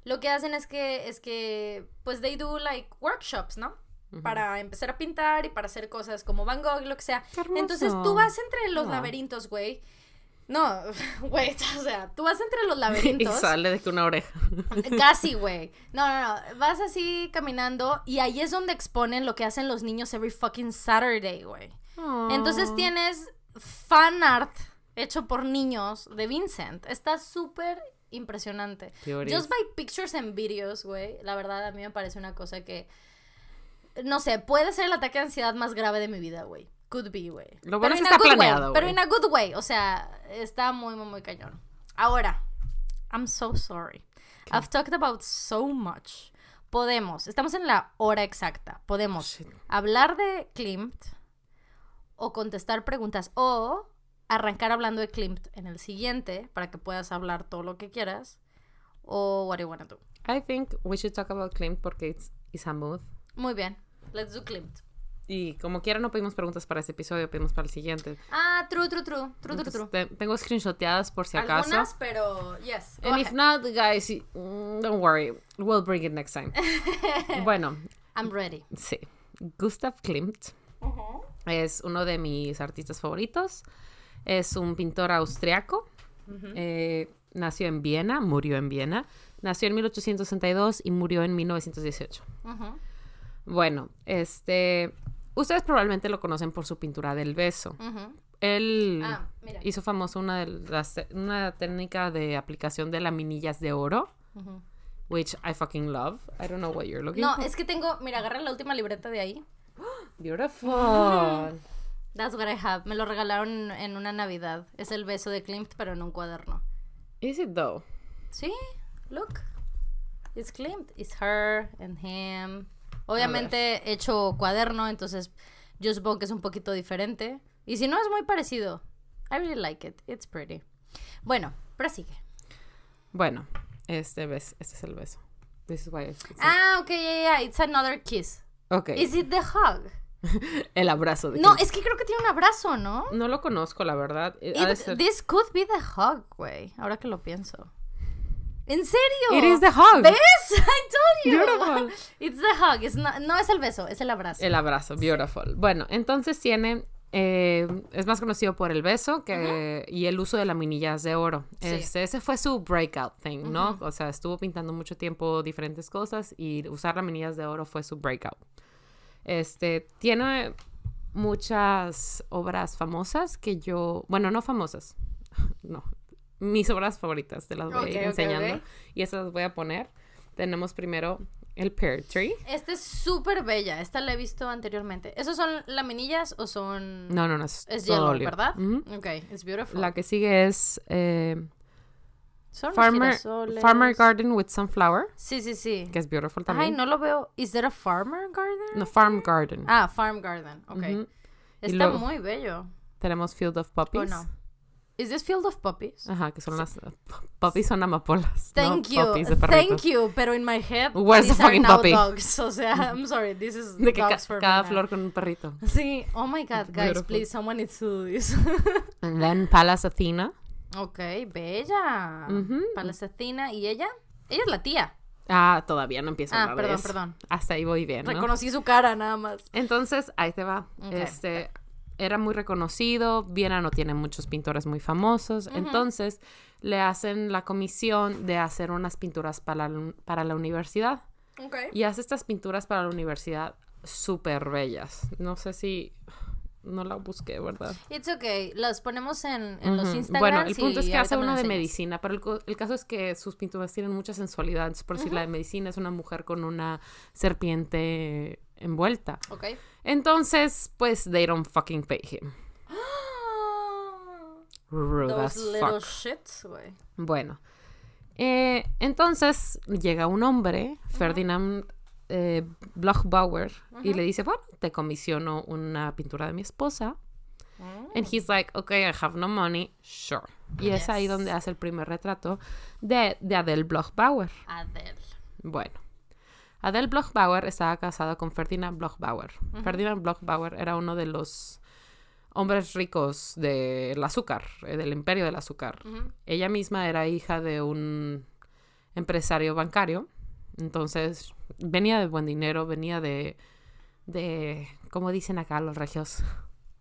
lo que hacen es que, es que, pues, they do like workshops, ¿no? Para empezar a pintar y para hacer cosas como Van Gogh, lo que sea. Entonces tú vas entre los laberintos, güey. No, [LAUGHS] güey, [LAUGHS] o sea, tú vas entre los laberintos. y sale de que una oreja. [LAUGHS] Casi, güey. No, no, no. Vas así caminando y ahí es donde exponen lo que hacen los niños every fucking Saturday, güey. Entonces tienes fan art hecho por niños de Vincent. Está súper impresionante. Just by pictures and videos, güey. La verdad, a mí me parece una cosa que. No sé, puede ser el ataque de ansiedad más grave de mi vida, güey. Could be, güey. Lo bueno pero es que está planeado, Pero en a good way. O sea, está muy, muy, muy cañón. Ahora, I'm so sorry. I've talked about so much. Podemos, estamos en la hora exacta. Podemos oh, hablar de Klimt o contestar preguntas o arrancar hablando de Klimt en el siguiente para que puedas hablar todo lo que quieras. O what do you want to do? I think we should talk about Klimt porque it's, it's a mood. Muy bien. Let's do Klimt. Y como quiera no pedimos preguntas para este episodio, pedimos para el siguiente. Ah, true, true, true, true, true, true. tengo screenshoteadas por si acaso. Algunas, pero yes. And if not, guys, mm, don't worry, we'll bring it next time. [LAUGHS] bueno. I'm ready. Sí. Gustav Klimt uh-huh. es uno de mis artistas favoritos. Es un pintor austriaco. Eh, nació en Viena, murió en Viena. Nació en 1862 y murió en 1918. Bueno, este. Ustedes probablemente lo conocen por su pintura del beso. Él ah, hizo famoso una, una técnica de aplicación de laminillas de oro. Which I fucking love. I don't know what you're looking No, es que tengo. Mira, agarra la última libreta de ahí. [GASPS] Beautiful. That's what I have. Me lo regalaron en una Navidad. Es el beso de Klimt, pero en un cuaderno. Is it though? Sí, look. It's Klimt. It's her and him. Obviamente hecho cuaderno, entonces yo supongo que es un poquito diferente. Y si no, es muy parecido. I really like it. It's pretty. Bueno, prosigue. Bueno, este, beso, este es el beso. This is why it's, ah, okay. yeah, yeah. It's another kiss. Okay. Is it the hug? [LAUGHS] el abrazo. no, es que creo que tiene un abrazo, ¿no? No lo conozco, la verdad. Eh, this could be the hug, güey. Ahora que lo pienso. ¿En serio? It is the hug. ¿Ves? [LAUGHS] Beautiful. [LAUGHS] It's the hug. no es el beso, es el abrazo. El abrazo, beautiful. Bueno, entonces tiene eh, es más conocido por el beso que, y el uso de las minillas de oro. ese fue su breakout thing, ¿no? O sea, estuvo pintando mucho tiempo diferentes cosas y usar las minillas de oro fue su breakout. Este, tiene muchas obras famosas que yo, bueno, no famosas, [LAUGHS] no, mis obras favoritas, te las voy a ir enseñando y esas las voy a poner. Tenemos primero el Pear Tree. Esta es súper bella, esta la he visto anteriormente. ¿Esos son laminillas o son...? No, no, no, es, es yellow, ¿verdad? okay Ok, es beautiful. La que sigue es eh, farmer, Farmer Garden with Sunflower. Sí, sí, sí. Que es beautiful también. Ay, no lo veo. ¿Is there a Farmer Garden? No, Farm Garden. Ah, Farm Garden. Ok. Está muy bello. Tenemos Field of Puppies. Oh, no. ¿Is this Field of Puppies? Ajá, que son las... Puppies son amapolas. Thank you. Thank you. Pero in my head, Where's the fucking are now dogs. O sea, I'm sorry. This is the dogs for for cada flor con un perrito. Sí. Oh my God, guys. Please, someone needs to do this. And then Palace Athena. Ok, bella. Palestina. ¿Y ella? Ella es la tía. Ah, todavía no empiezo a ah, perdón, Ah, perdón. Hasta ahí voy bien. Reconocí su cara nada más. Entonces, ahí te va. Este era muy reconocido, Viena no tiene muchos pintores muy famosos, entonces le hacen la comisión de hacer unas pinturas para la, para la universidad. Okay. Y hace estas pinturas para la universidad súper bellas. No sé si no la busqué, ¿verdad? It's okay, las ponemos en, en los Instagram. Bueno, el punto es que hace una de medicina, pero el, caso es que sus pinturas tienen mucha sensualidad. por decir, la de medicina es una mujer con una serpiente envuelta. Ok. Entonces, pues, they don't fucking pay him. [GASPS] Those little shits, güey. bueno, eh, entonces llega un hombre, Ferdinand eh, Blochbauer y le dice, bueno, te comisiono una pintura de mi esposa. Ah. he's like, okay, I have no money, sure. Y es ahí donde hace el primer retrato de, de Adele Bauer. Adele. Bueno. Adele Bauer estaba casada con Ferdinand Bloch Bauer Ferdinand Ferdinand Bauer era uno de los hombres ricos del azúcar, eh, del imperio del azúcar. Ella misma era hija de un empresario bancario entonces, venía de buen dinero, venía de, de como dicen acá los regios,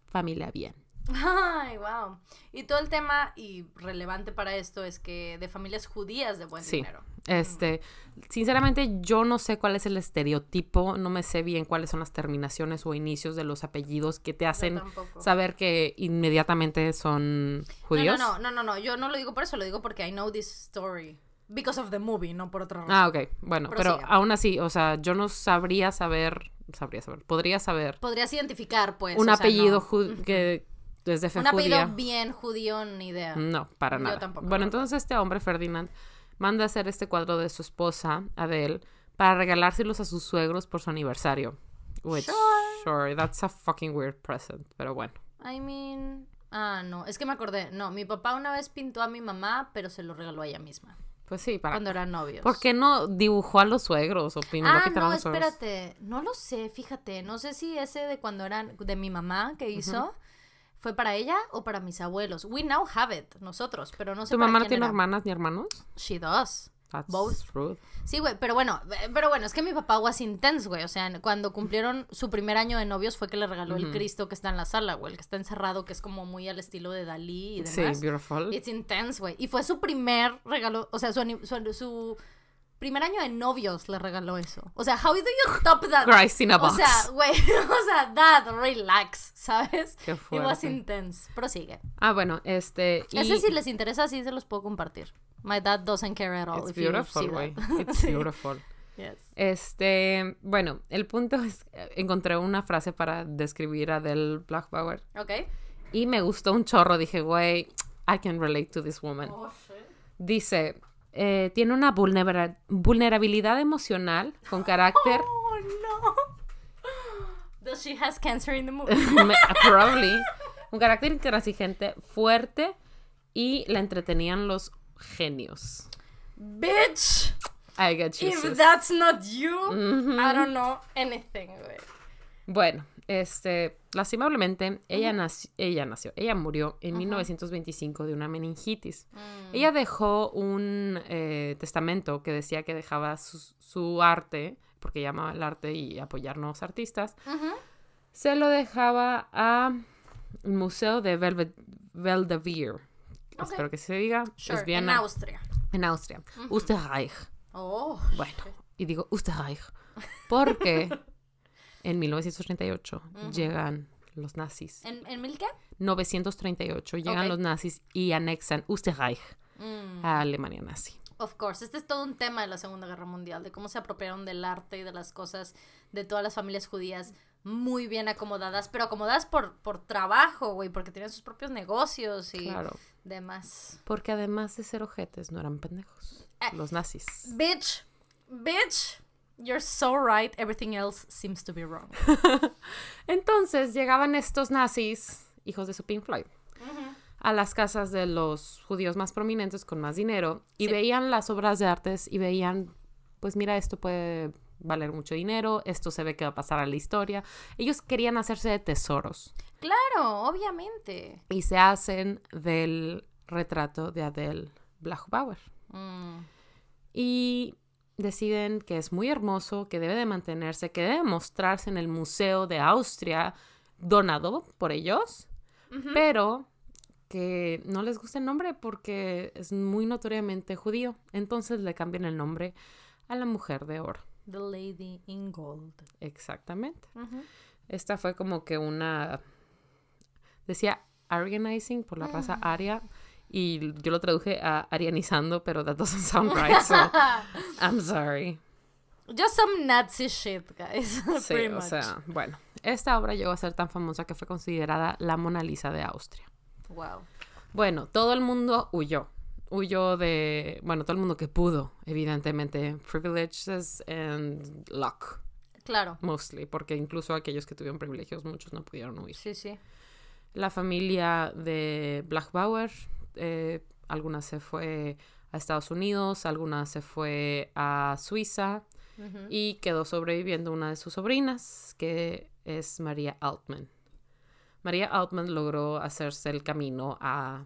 familia bien. Ay, wow. Y todo el tema y relevante para esto es que de familias judías de buen sí. dinero. Este, mm. sinceramente yo no sé cuál es el estereotipo, no me sé bien cuáles son las terminaciones o inicios de los apellidos que te hacen saber que inmediatamente son judíos. No, no, no, no, no, yo no lo digo por eso, lo digo porque I know this story. Because of the movie, no por otra razón. Ah, ok. Bueno, pero, aún así, o sea, yo no sabría saber. Sabría saber. Podría saber. Podrías identificar, pues. Un apellido que es de Un apellido bien judío, ni idea. No, para yo nada. Tampoco bueno, entonces este hombre, Ferdinand, manda a hacer este cuadro de su esposa, Adele, para regalárselos a sus suegros por su aniversario. Which, sure. sure, that's a fucking weird present, pero bueno. I mean. Ah, no, es que me acordé. No, mi papá una vez pintó a mi mamá, pero se lo regaló a ella misma. Pues sí, para. Cuando eran novios. ¿Por qué no dibujó a los suegros o ah, no, espérate. No lo sé, fíjate. No sé si ese de cuando eran. de mi mamá que hizo. ¿Fue para ella o para mis abuelos? We now have it, nosotros, pero no sé. ¿Tu mamá no tiene hermanas ni hermanos? She does. Sí, güey, pero bueno, pero bueno, es que mi papá was intense, güey. O sea, cuando cumplieron su primer año de novios fue que le regaló el Cristo que está en la sala, güey, el que está encerrado, que es como muy al estilo de Dalí y demás. Sí, beautiful. It's intense, güey. Y fue su primer regalo, o sea, su, primer año de novios le regaló eso. O sea, how do you top that? box. O sea, güey, [LAUGHS] o sea, that, relax, ¿sabes? Qué fuerte. It was intense. Prosigue. Ah, bueno, este... Y... Ese si les interesa, sí se los puedo compartir. My dad doesn't care at all. It's beautiful, güey. [LAUGHS] It's beautiful. yes. Este, bueno, el punto es, eh, encontré una frase para describir a Del Black Power. Ok. Y me gustó un chorro. Dije, güey, I can relate to this woman. Oh, shit. Dice, eh, tiene una vulnerabilidad emocional con carácter... [LAUGHS] Oh, no. Does she has cancer in the [LAUGHS] Probably. Un carácter intransigente, fuerte y la entretenían los genios. Bitch! I get you. If that's not you, I don't know anything, Bueno, este, lastimablemente, ella, nació, ella murió en 1925 de una meningitis. Mm. Ella dejó un eh, testamento que decía que dejaba su, arte, porque llamaba el arte y apoyar artistas. Se lo dejaba a Museo de Belvedere. Espero que se diga. En Austria. En Austria. Usterreich. Oh. Bueno, y digo Österreich [LAUGHS] porque en 1938 llegan los nazis. ¿En, mil qué? llegan los nazis y anexan Österreich mm. a Alemania nazi. Of course, este es todo un tema de la Segunda Guerra Mundial, de cómo se apropiaron del arte y de las cosas de todas las familias judías muy bien acomodadas, pero acomodadas por, por trabajo, güey, porque tenían sus propios negocios y demás. Porque además de ser ojetes, no eran pendejos. Eh, los nazis. Bitch, bitch, you're so right, everything else seems to be wrong. [LAUGHS] Entonces llegaban estos nazis, hijos de su Pink Floyd. a las casas de los judíos más prominentes con más dinero y veían las obras de artes y veían, pues mira, esto puede valer mucho dinero, esto se ve que va a pasar a la historia. Ellos querían hacerse de tesoros. Claro, obviamente. Y se hacen del retrato de Adele Blachbauer. Mm. Y deciden que es muy hermoso, que debe de mantenerse, que debe mostrarse en el Museo de Austria, donado por ellos, pero que no les gusta el nombre porque es muy notoriamente judío. Entonces le cambian el nombre a la mujer de oro. The Lady in Gold. Exactamente. Esta fue como que una. Decía Arianizing, por la raza aria. Y yo lo traduje a arianizando, pero that doesn't sound [LAUGHS] right, I'm sorry. Just some Nazi shit, guys. [LAUGHS] sí, o sea, bueno. Esta obra llegó a ser tan famosa que fue considerada la Mona Lisa de Austria. Wow. Bueno, todo el mundo huyó huyó de, bueno, todo el mundo que pudo, evidentemente, privileges and luck. Claro. Mostly, porque incluso aquellos que tuvieron privilegios, muchos no pudieron huir. Sí, sí. La familia de Blackbauer, eh, algunas se fue a Estados Unidos, algunas se fue a Suiza y quedó sobreviviendo una de sus sobrinas, que es María Altman. María Altman logró hacerse el camino a...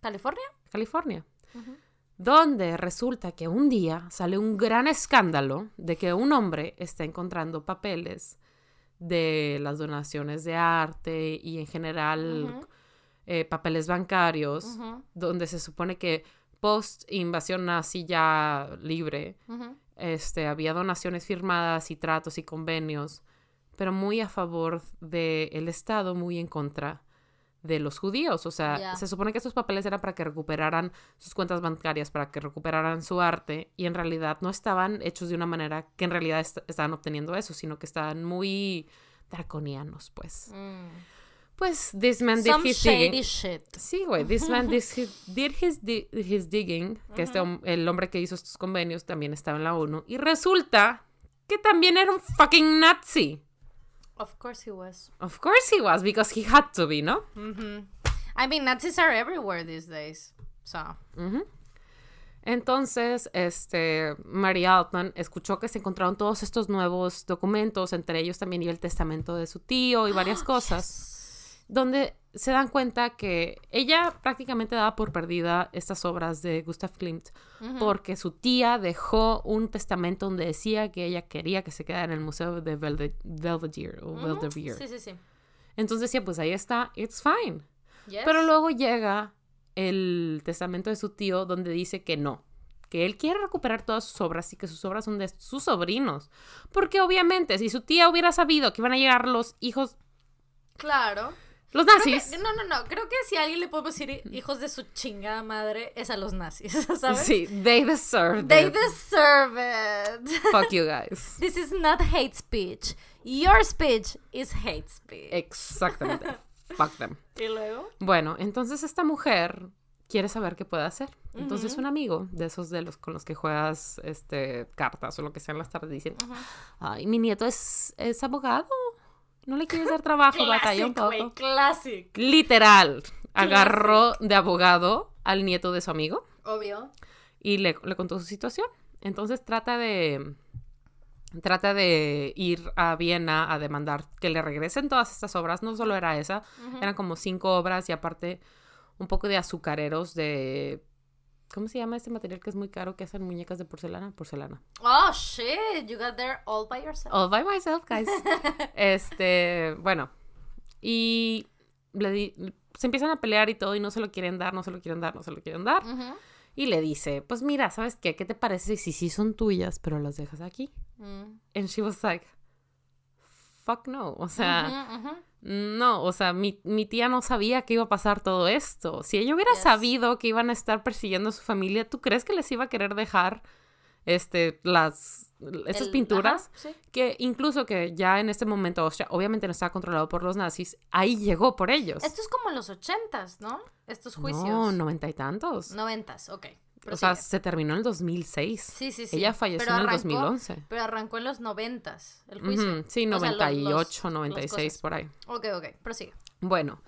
¿California? California. Donde resulta que un día sale un gran escándalo de que un hombre está encontrando papeles de las donaciones de arte y en general eh, papeles bancarios, donde se supone que post invasión nazi ya libre, este, había donaciones firmadas y tratos y convenios, pero muy a favor del Estado, muy en contra de los judíos. O sea, se supone que estos papeles eran para que recuperaran sus cuentas bancarias, para que recuperaran su arte, y en realidad no estaban hechos de una manera que en realidad estaban obteniendo eso, sino que estaban muy draconianos, pues. Mm. Pues, this man did his digging. Sí, güey. This man [LAUGHS] did his, digging. Que este, el hombre que hizo estos convenios también estaba en la ONU. Y resulta que también era un fucking nazi. Of course he was. Of course he was, because he had to be, no? Mm-hmm. I mean, Nazis are everywhere these days, so. Mm-hmm. Entonces, este, Mary Altman escuchó que se encontraron todos estos nuevos documentos, entre ellos también y el testamento de su tío y varias [GASPS] cosas donde se dan cuenta que ella prácticamente daba por perdida estas obras de Gustav Klimt porque su tía dejó un testamento donde decía que ella quería que se quedara en el museo de Belvedere Sí, Entonces decía, pues ahí está, it's fine. Pero luego llega el testamento de su tío donde dice que no, que él quiere recuperar todas sus obras y que sus obras son de sus sobrinos. Porque obviamente, si su tía hubiera sabido que iban a llegar los hijos... Claro los nazis. no, no, no. Creo que si a alguien le podemos decir hijos de su chingada madre, es a los nazis, [LAUGHS] ¿sabes? Sí, they deserve it. They deserve it. [LAUGHS] Fuck you guys. [LAUGHS] This is not hate speech. Your speech is hate speech. Exactamente. Fuck them. ¿Y luego? Bueno, entonces esta mujer quiere saber qué puede hacer. Entonces un amigo de esos de los con los que juegas este, cartas o lo que sea en las tardes dice, ay, mi nieto es, es abogado no le quieres dar trabajo, [LAUGHS] batalla un poco. Literal, agarró de abogado al nieto de su amigo. Obvio. Y le, contó su situación. Entonces trata de trata de ir a Viena a demandar que le regresen todas estas obras. No solo era esa, eran como cinco obras y aparte un poco de azucareros de ¿Cómo se llama este material que es muy caro que hacen muñecas de porcelana? Porcelana. Oh, shit, you got there all by yourself. All by myself, guys. [LAUGHS] este, bueno. Y le se empiezan a pelear y todo y no se lo quieren dar, no se lo quieren dar, no se lo quieren dar. Y le dice, pues mira, ¿sabes qué? ¿Qué te parece si sí si son tuyas, pero las dejas aquí? Mm. And she was like, fuck no, o sea, no, o sea, mi, mi, tía no sabía que iba a pasar todo esto. Si ella hubiera sabido que iban a estar persiguiendo a su familia, ¿tú crees que les iba a querer dejar este, las, esas pinturas? Que incluso que ya en este momento, o obviamente no estaba controlado por los nazis, ahí llegó por ellos. Esto es como los ochentas, ¿no? Estos juicios. No, noventa y tantos. Noventas, ok. O sea, se terminó en el 2006. Sí, sí, sí. Ella falleció en el 2011. Pero arrancó en los 90 el juicio. Sí, 98, 96, por ahí. Ok, ok, prosigue. Bueno,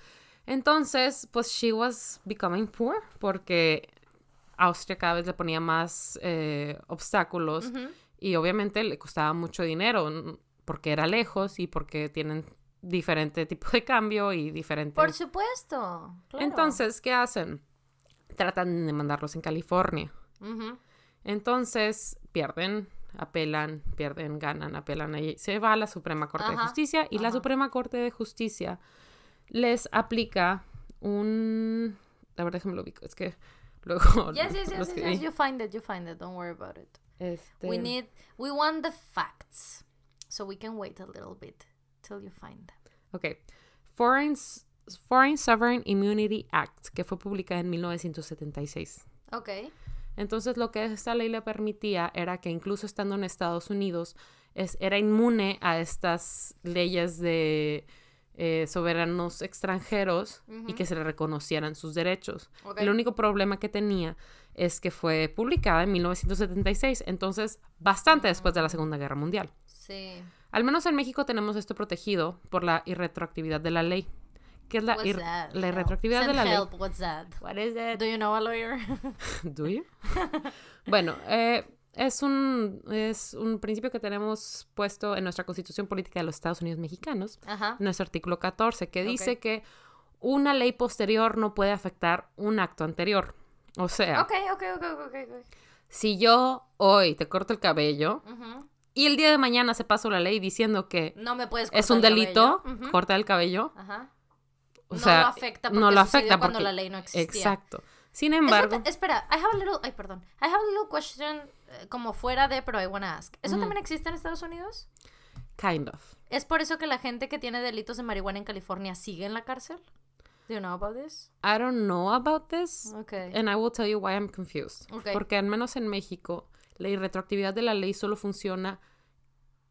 entonces, pues she was becoming poor porque Austria cada vez le ponía más eh, obstáculos y obviamente le costaba mucho dinero porque era lejos y porque tienen diferente tipo de cambio y diferente... Por supuesto. Claro. Entonces, ¿qué hacen? tratan de mandarlos en California. Entonces pierden, apelan, pierden, ganan, apelan. Y se va a la Suprema Corte de Justicia y la Suprema Corte de Justicia les aplica un... A ver, déjame lo ubico. Es que luego... Yes, yes, yes, yes, you find it, you find it. Don't worry about it. Este... We need... We want the facts. So we can wait a little bit till you find them. Okay. Foreign Foreign Sovereign Immunity Act, que fue publicada en 1976. Ok. Entonces lo que esta ley le permitía era que incluso estando en Estados Unidos era inmune a estas leyes de eh, soberanos extranjeros y que se le reconocieran sus derechos. El único problema que tenía es que fue publicada en 1976, entonces bastante después de la Segunda Guerra Mundial. Sí. Al menos en México tenemos esto protegido por la irretroactividad de la ley. ¿Qué es la, retroactividad de la ley. What is that? Do you know a lawyer? [LAUGHS] Do you? [LAUGHS] bueno, eh, es un, es un principio que tenemos puesto en nuestra Constitución Política de los Estados Unidos Mexicanos, En nuestro artículo 14, que dice que una ley posterior no puede afectar un acto anterior. O sea, si yo hoy te corto el cabello y el día de mañana se pasa la ley diciendo que no me es un delito, corta cortar el cabello, no lo afecta porque cuando la ley no existía. Exacto. Sin embargo. espera, I have a little. Ay, perdón. I have a little question eh, como fuera de, pero I wanna ask. ¿Eso también existe en Estados Unidos? Kind of. ¿Es por eso que la gente que tiene delitos de marihuana en California sigue en la cárcel? Do you know about this? I don't know about this. Okay. And I will tell you why I'm confused. Okay. Porque al menos en México, la irretroactividad de la ley solo funciona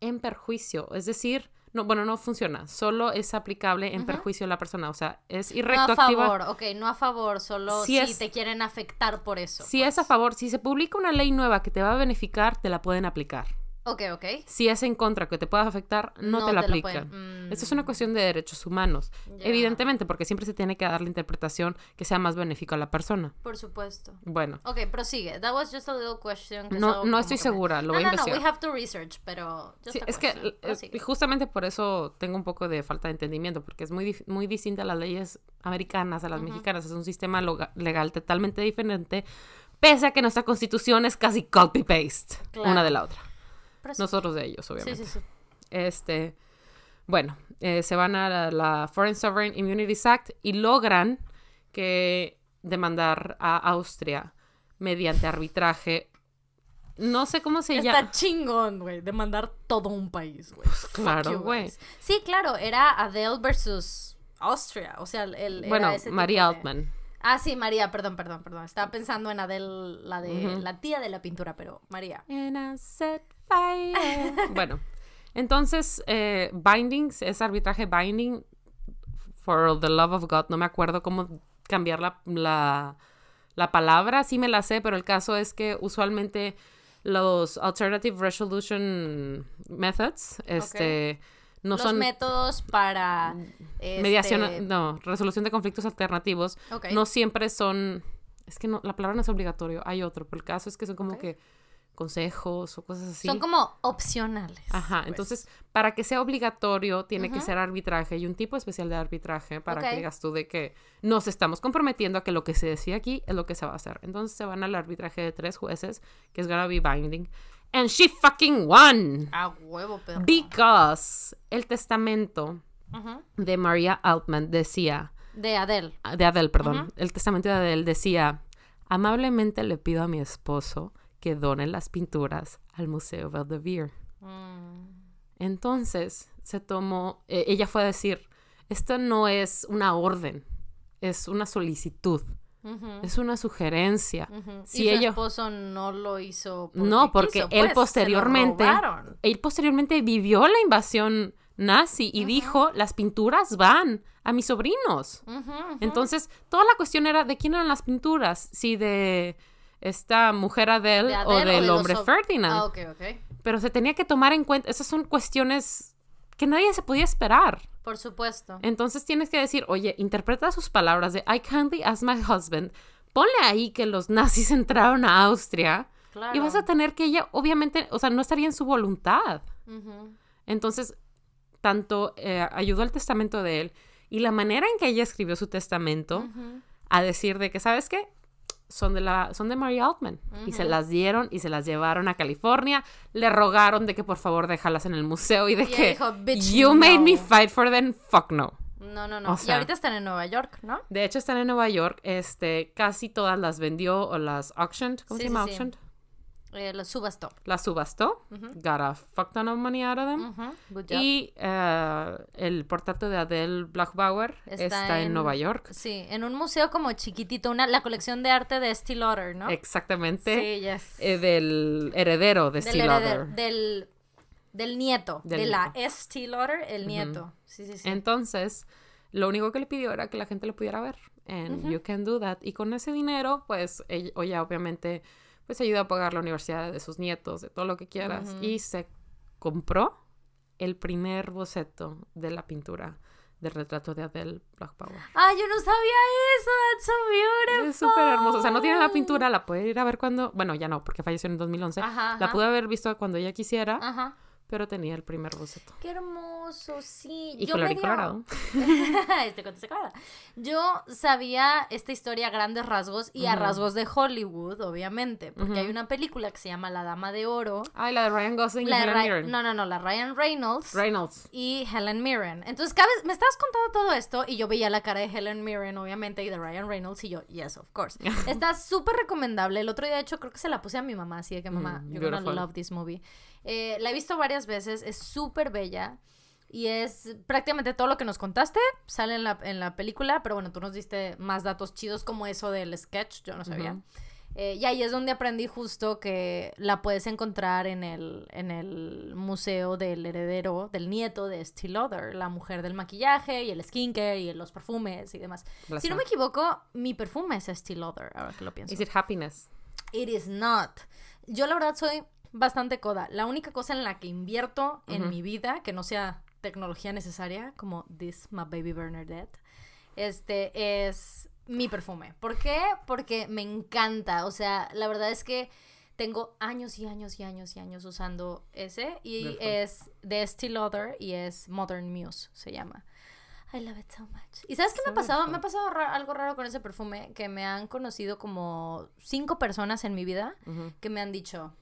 en perjuicio. Es decir, no, bueno, no funciona. Solo es aplicable en perjuicio de la persona. O sea, es irrecto. No a favor, ok, no a favor, solo si, te quieren afectar por eso. Si es a pues. favor, si se publica una ley nueva que te va a beneficiar, te la pueden aplicar. Ok, ok. Si es en contra que te pueda afectar, no, te la aplican. Mm. Esto es una cuestión de derechos humanos. Evidentemente, porque siempre se tiene que dar la interpretación que sea más benéfica a la persona. Por supuesto. Bueno. Ok, prosigue. That was just a little question. No, estoy segura. Lo voy a investigar. No, we have to research, pero... es que eh, justamente por eso tengo un poco de falta de entendimiento, porque es muy, muy distinta a las leyes americanas, a las mexicanas. Es un sistema legal totalmente diferente, pese a que nuestra constitución es casi copy-paste una de la otra. Nosotros de ellos, obviamente. Este, bueno, eh, se van a la, Foreign Sovereign Immunities Act y logran que demandar a Austria mediante arbitraje. No sé cómo se llama. Está chingón, güey, demandar todo un país, güey. Pues claro, güey. Sí, claro, era Adele versus Austria, o sea, el, bueno, era María Altman. Ah, sí, María, perdón, perdón, perdón. Estaba pensando en la de la tía de la pintura, pero María. [LAUGHS] bueno, entonces, eh, Bindings es arbitraje binding for the love of God. No me acuerdo cómo cambiar la, la, la palabra, sí me la sé, pero el caso es que usualmente los alternative resolution methods, este. No los son métodos para... Este, mediación, no, resolución de conflictos alternativos. No siempre son... Es que no, la palabra no es obligatorio, hay otro, pero el caso es que son como que consejos o cosas así. Son como opcionales. Ajá, pues. entonces para que sea obligatorio tiene que ser arbitraje y un tipo especial de arbitraje para que digas tú de que nos estamos comprometiendo a que lo que se decía aquí es lo que se va a hacer. Entonces se van al arbitraje de tres jueces, que es gonna be binding, And she fucking won. A huevo, Because el testamento de Maria Altman decía. De Adele. Ah, de Adele, perdón. El testamento de Adele decía: Amablemente le pido a mi esposo que done las pinturas al Museo Valdevere. Mm. Entonces se tomó. Eh, ella fue a decir: Esta no es una orden, es una solicitud. Es una sugerencia. Si su esposo no lo hizo. Porque no, porque él pues, posteriormente, él posteriormente vivió la invasión nazi y dijo las pinturas van a mis sobrinos. Entonces toda la cuestión era de quién eran las pinturas, si de esta mujer Adele, o del hombre Ferdinand. Ah, Pero se tenía que tomar en cuenta, esas son cuestiones que nadie se podía esperar. Por supuesto. Entonces tienes que decir, oye, interpreta sus palabras de I can't be as my husband. Ponle ahí que los nazis [LAUGHS] entraron a Austria. Y vas a tener que ella, obviamente, o sea, no estaría en su voluntad. Entonces, tanto eh, ayudó al testamento de él y la manera en que ella escribió su testamento a decir de que, ¿sabes qué? son de, la, son de Mary Altman. Y se las dieron y se las llevaron a California. Le rogaron de que por favor déjalas en el museo y de que You made me fight for them, fuck no. No, no, no. y ahorita están en Nueva York, ¿no? De hecho están en Nueva York. Este, casi todas las vendió o las auctioned. ¿Cómo se llama auctioned? Eh, la subastó. La subastó. Got a fuck ton of money out of them. Y eh, el portato de Adele Blackbauer está, en, Nueva York. Sí, en un museo como chiquitito, una, la colección de arte de Steel Lauder, ¿no? Exactamente. Sí, yes. Eh, del heredero de del Lauder. Del, del, nieto, de la nieto. Steel el nieto. Sí, sí, sí. Entonces, lo único que le pidió era que la gente lo pudiera ver. And you can do that. Y con ese dinero, pues ella, obviamente pues ayuda a pagar la universidad de sus nietos, de todo lo que quieras. Y se compró el primer boceto de la pintura del retrato de Adele Black Power. Ah, yo no sabía eso, that's so beautiful. Es súper hermoso, o sea, no tiene la pintura, la puede ir a ver cuando, bueno, ya no, porque falleció en 2011, la pude haber visto cuando ella quisiera. Ajá pero tenía el primer boceto. Qué hermoso, sí. yo [LAUGHS] este cuento se Yo sabía esta historia a grandes rasgos y a rasgos de Hollywood, obviamente, porque hay una película que se llama La Dama de Oro. Ay, la de Ryan Gosling y Helen Mirren. No, no, no, la Ryan Reynolds. Reynolds. Y Helen Mirren. Entonces, cada vez me estabas contando todo esto y yo veía la cara de Helen Mirren, obviamente, y de Ryan Reynolds y yo, yes, of course. [LAUGHS] Está súper recomendable. El otro día, de hecho, creo que se la puse a mi mamá, así de que mamá, Yo mm, you're gonna love this movie. Eh, la he visto varias veces, es súper bella. Y es prácticamente todo lo que nos contaste, sale en la, en la, película, pero bueno, tú nos diste más datos chidos como eso del sketch, yo no sabía. Eh, y ahí es donde aprendí justo que la puedes encontrar en el, en el museo del heredero, del nieto de Steel Lauder, la mujer del maquillaje y el skincare y los perfumes y demás. si no me equivoco, mi perfume es Steel Lauder, ahora que lo pienso. ¿Es it happiness? It is not. Yo la verdad soy bastante coda. La única cosa en la que invierto en mi vida, que no sea tecnología necesaria, como this, my baby Bernadette, este, es mi perfume. ¿Por qué? Porque me encanta. O sea, la verdad es que tengo años y años y años y años usando ese. Y es de Estee Lauder y es Modern Muse, se llama. I love it so much. ¿Y sabes qué me ha pasado? Me ha pasado algo raro con ese perfume, que me han conocido como cinco personas en mi vida que me han dicho,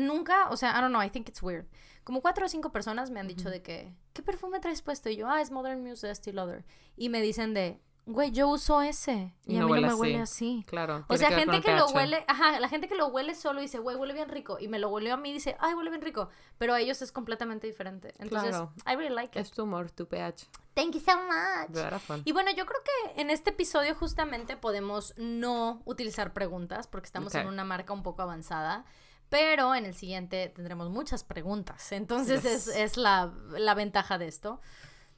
nunca, o sea, I don't know, I think it's weird. Como cuatro o cinco personas me han dicho de que, ¿qué perfume traes puesto? Y yo, ah, es Modern Muse de Estee Y me dicen de, güey, yo uso ese. Y, a mí no me huele así. Claro. O sea, gente que lo huele, ajá, la gente que lo huele solo dice, güey, huele bien rico. Y me lo huele a mí y dice, ay, huele bien rico. Pero a ellos es completamente diferente. Entonces, I really like it. Es tu humor, tu pH. Thank you so much. Y bueno, yo creo que en este episodio justamente podemos no utilizar preguntas porque estamos en una marca un poco avanzada. Pero en el siguiente tendremos muchas preguntas. Entonces es, la, ventaja de esto.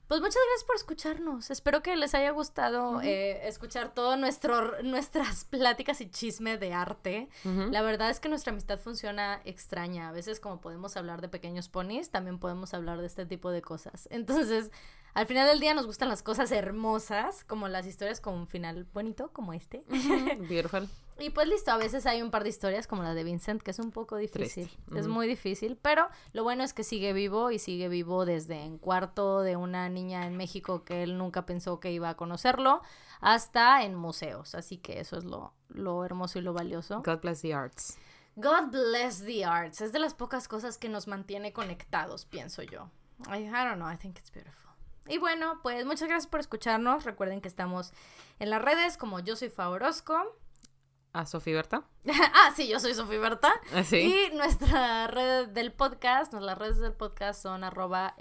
Pues muchas gracias por escucharnos. Espero que les haya gustado eh, escuchar todo nuestro nuestras pláticas y chisme de arte. La verdad es que nuestra amistad funciona extraña. A veces como podemos hablar de pequeños ponis, también podemos hablar de este tipo de cosas. Entonces, al final del día nos gustan las cosas hermosas, como las historias con un final bonito, como este. [LAUGHS] Beautiful. y pues listo, a veces hay un par de historias como la de Vincent, que es un poco difícil. Es muy difícil, pero lo bueno es que sigue vivo y sigue vivo desde en cuarto de una niña en México que él nunca pensó que iba a conocerlo, hasta en museos. Así que eso es lo, lo hermoso y lo valioso. God bless the arts. God bless the arts. Es de las pocas cosas que nos mantiene conectados, pienso yo. I don't know, I think it's beautiful. Y bueno, pues muchas gracias por escucharnos. Recuerden que estamos en las redes como yo soy Favorosco. [LAUGHS] A Sofía Berta. ah, sí, yo soy Sofía Berta. Ah, y nuestra red del podcast, las redes del podcast son arroba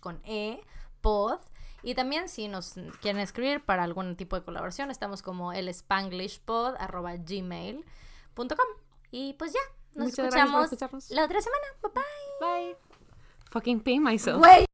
con E, pod. Y también si nos quieren escribir para algún tipo de colaboración, estamos como el arroba gmail.com. Y pues ya, nos escuchamos la otra semana. Bye bye. Bye. Fucking pee myself.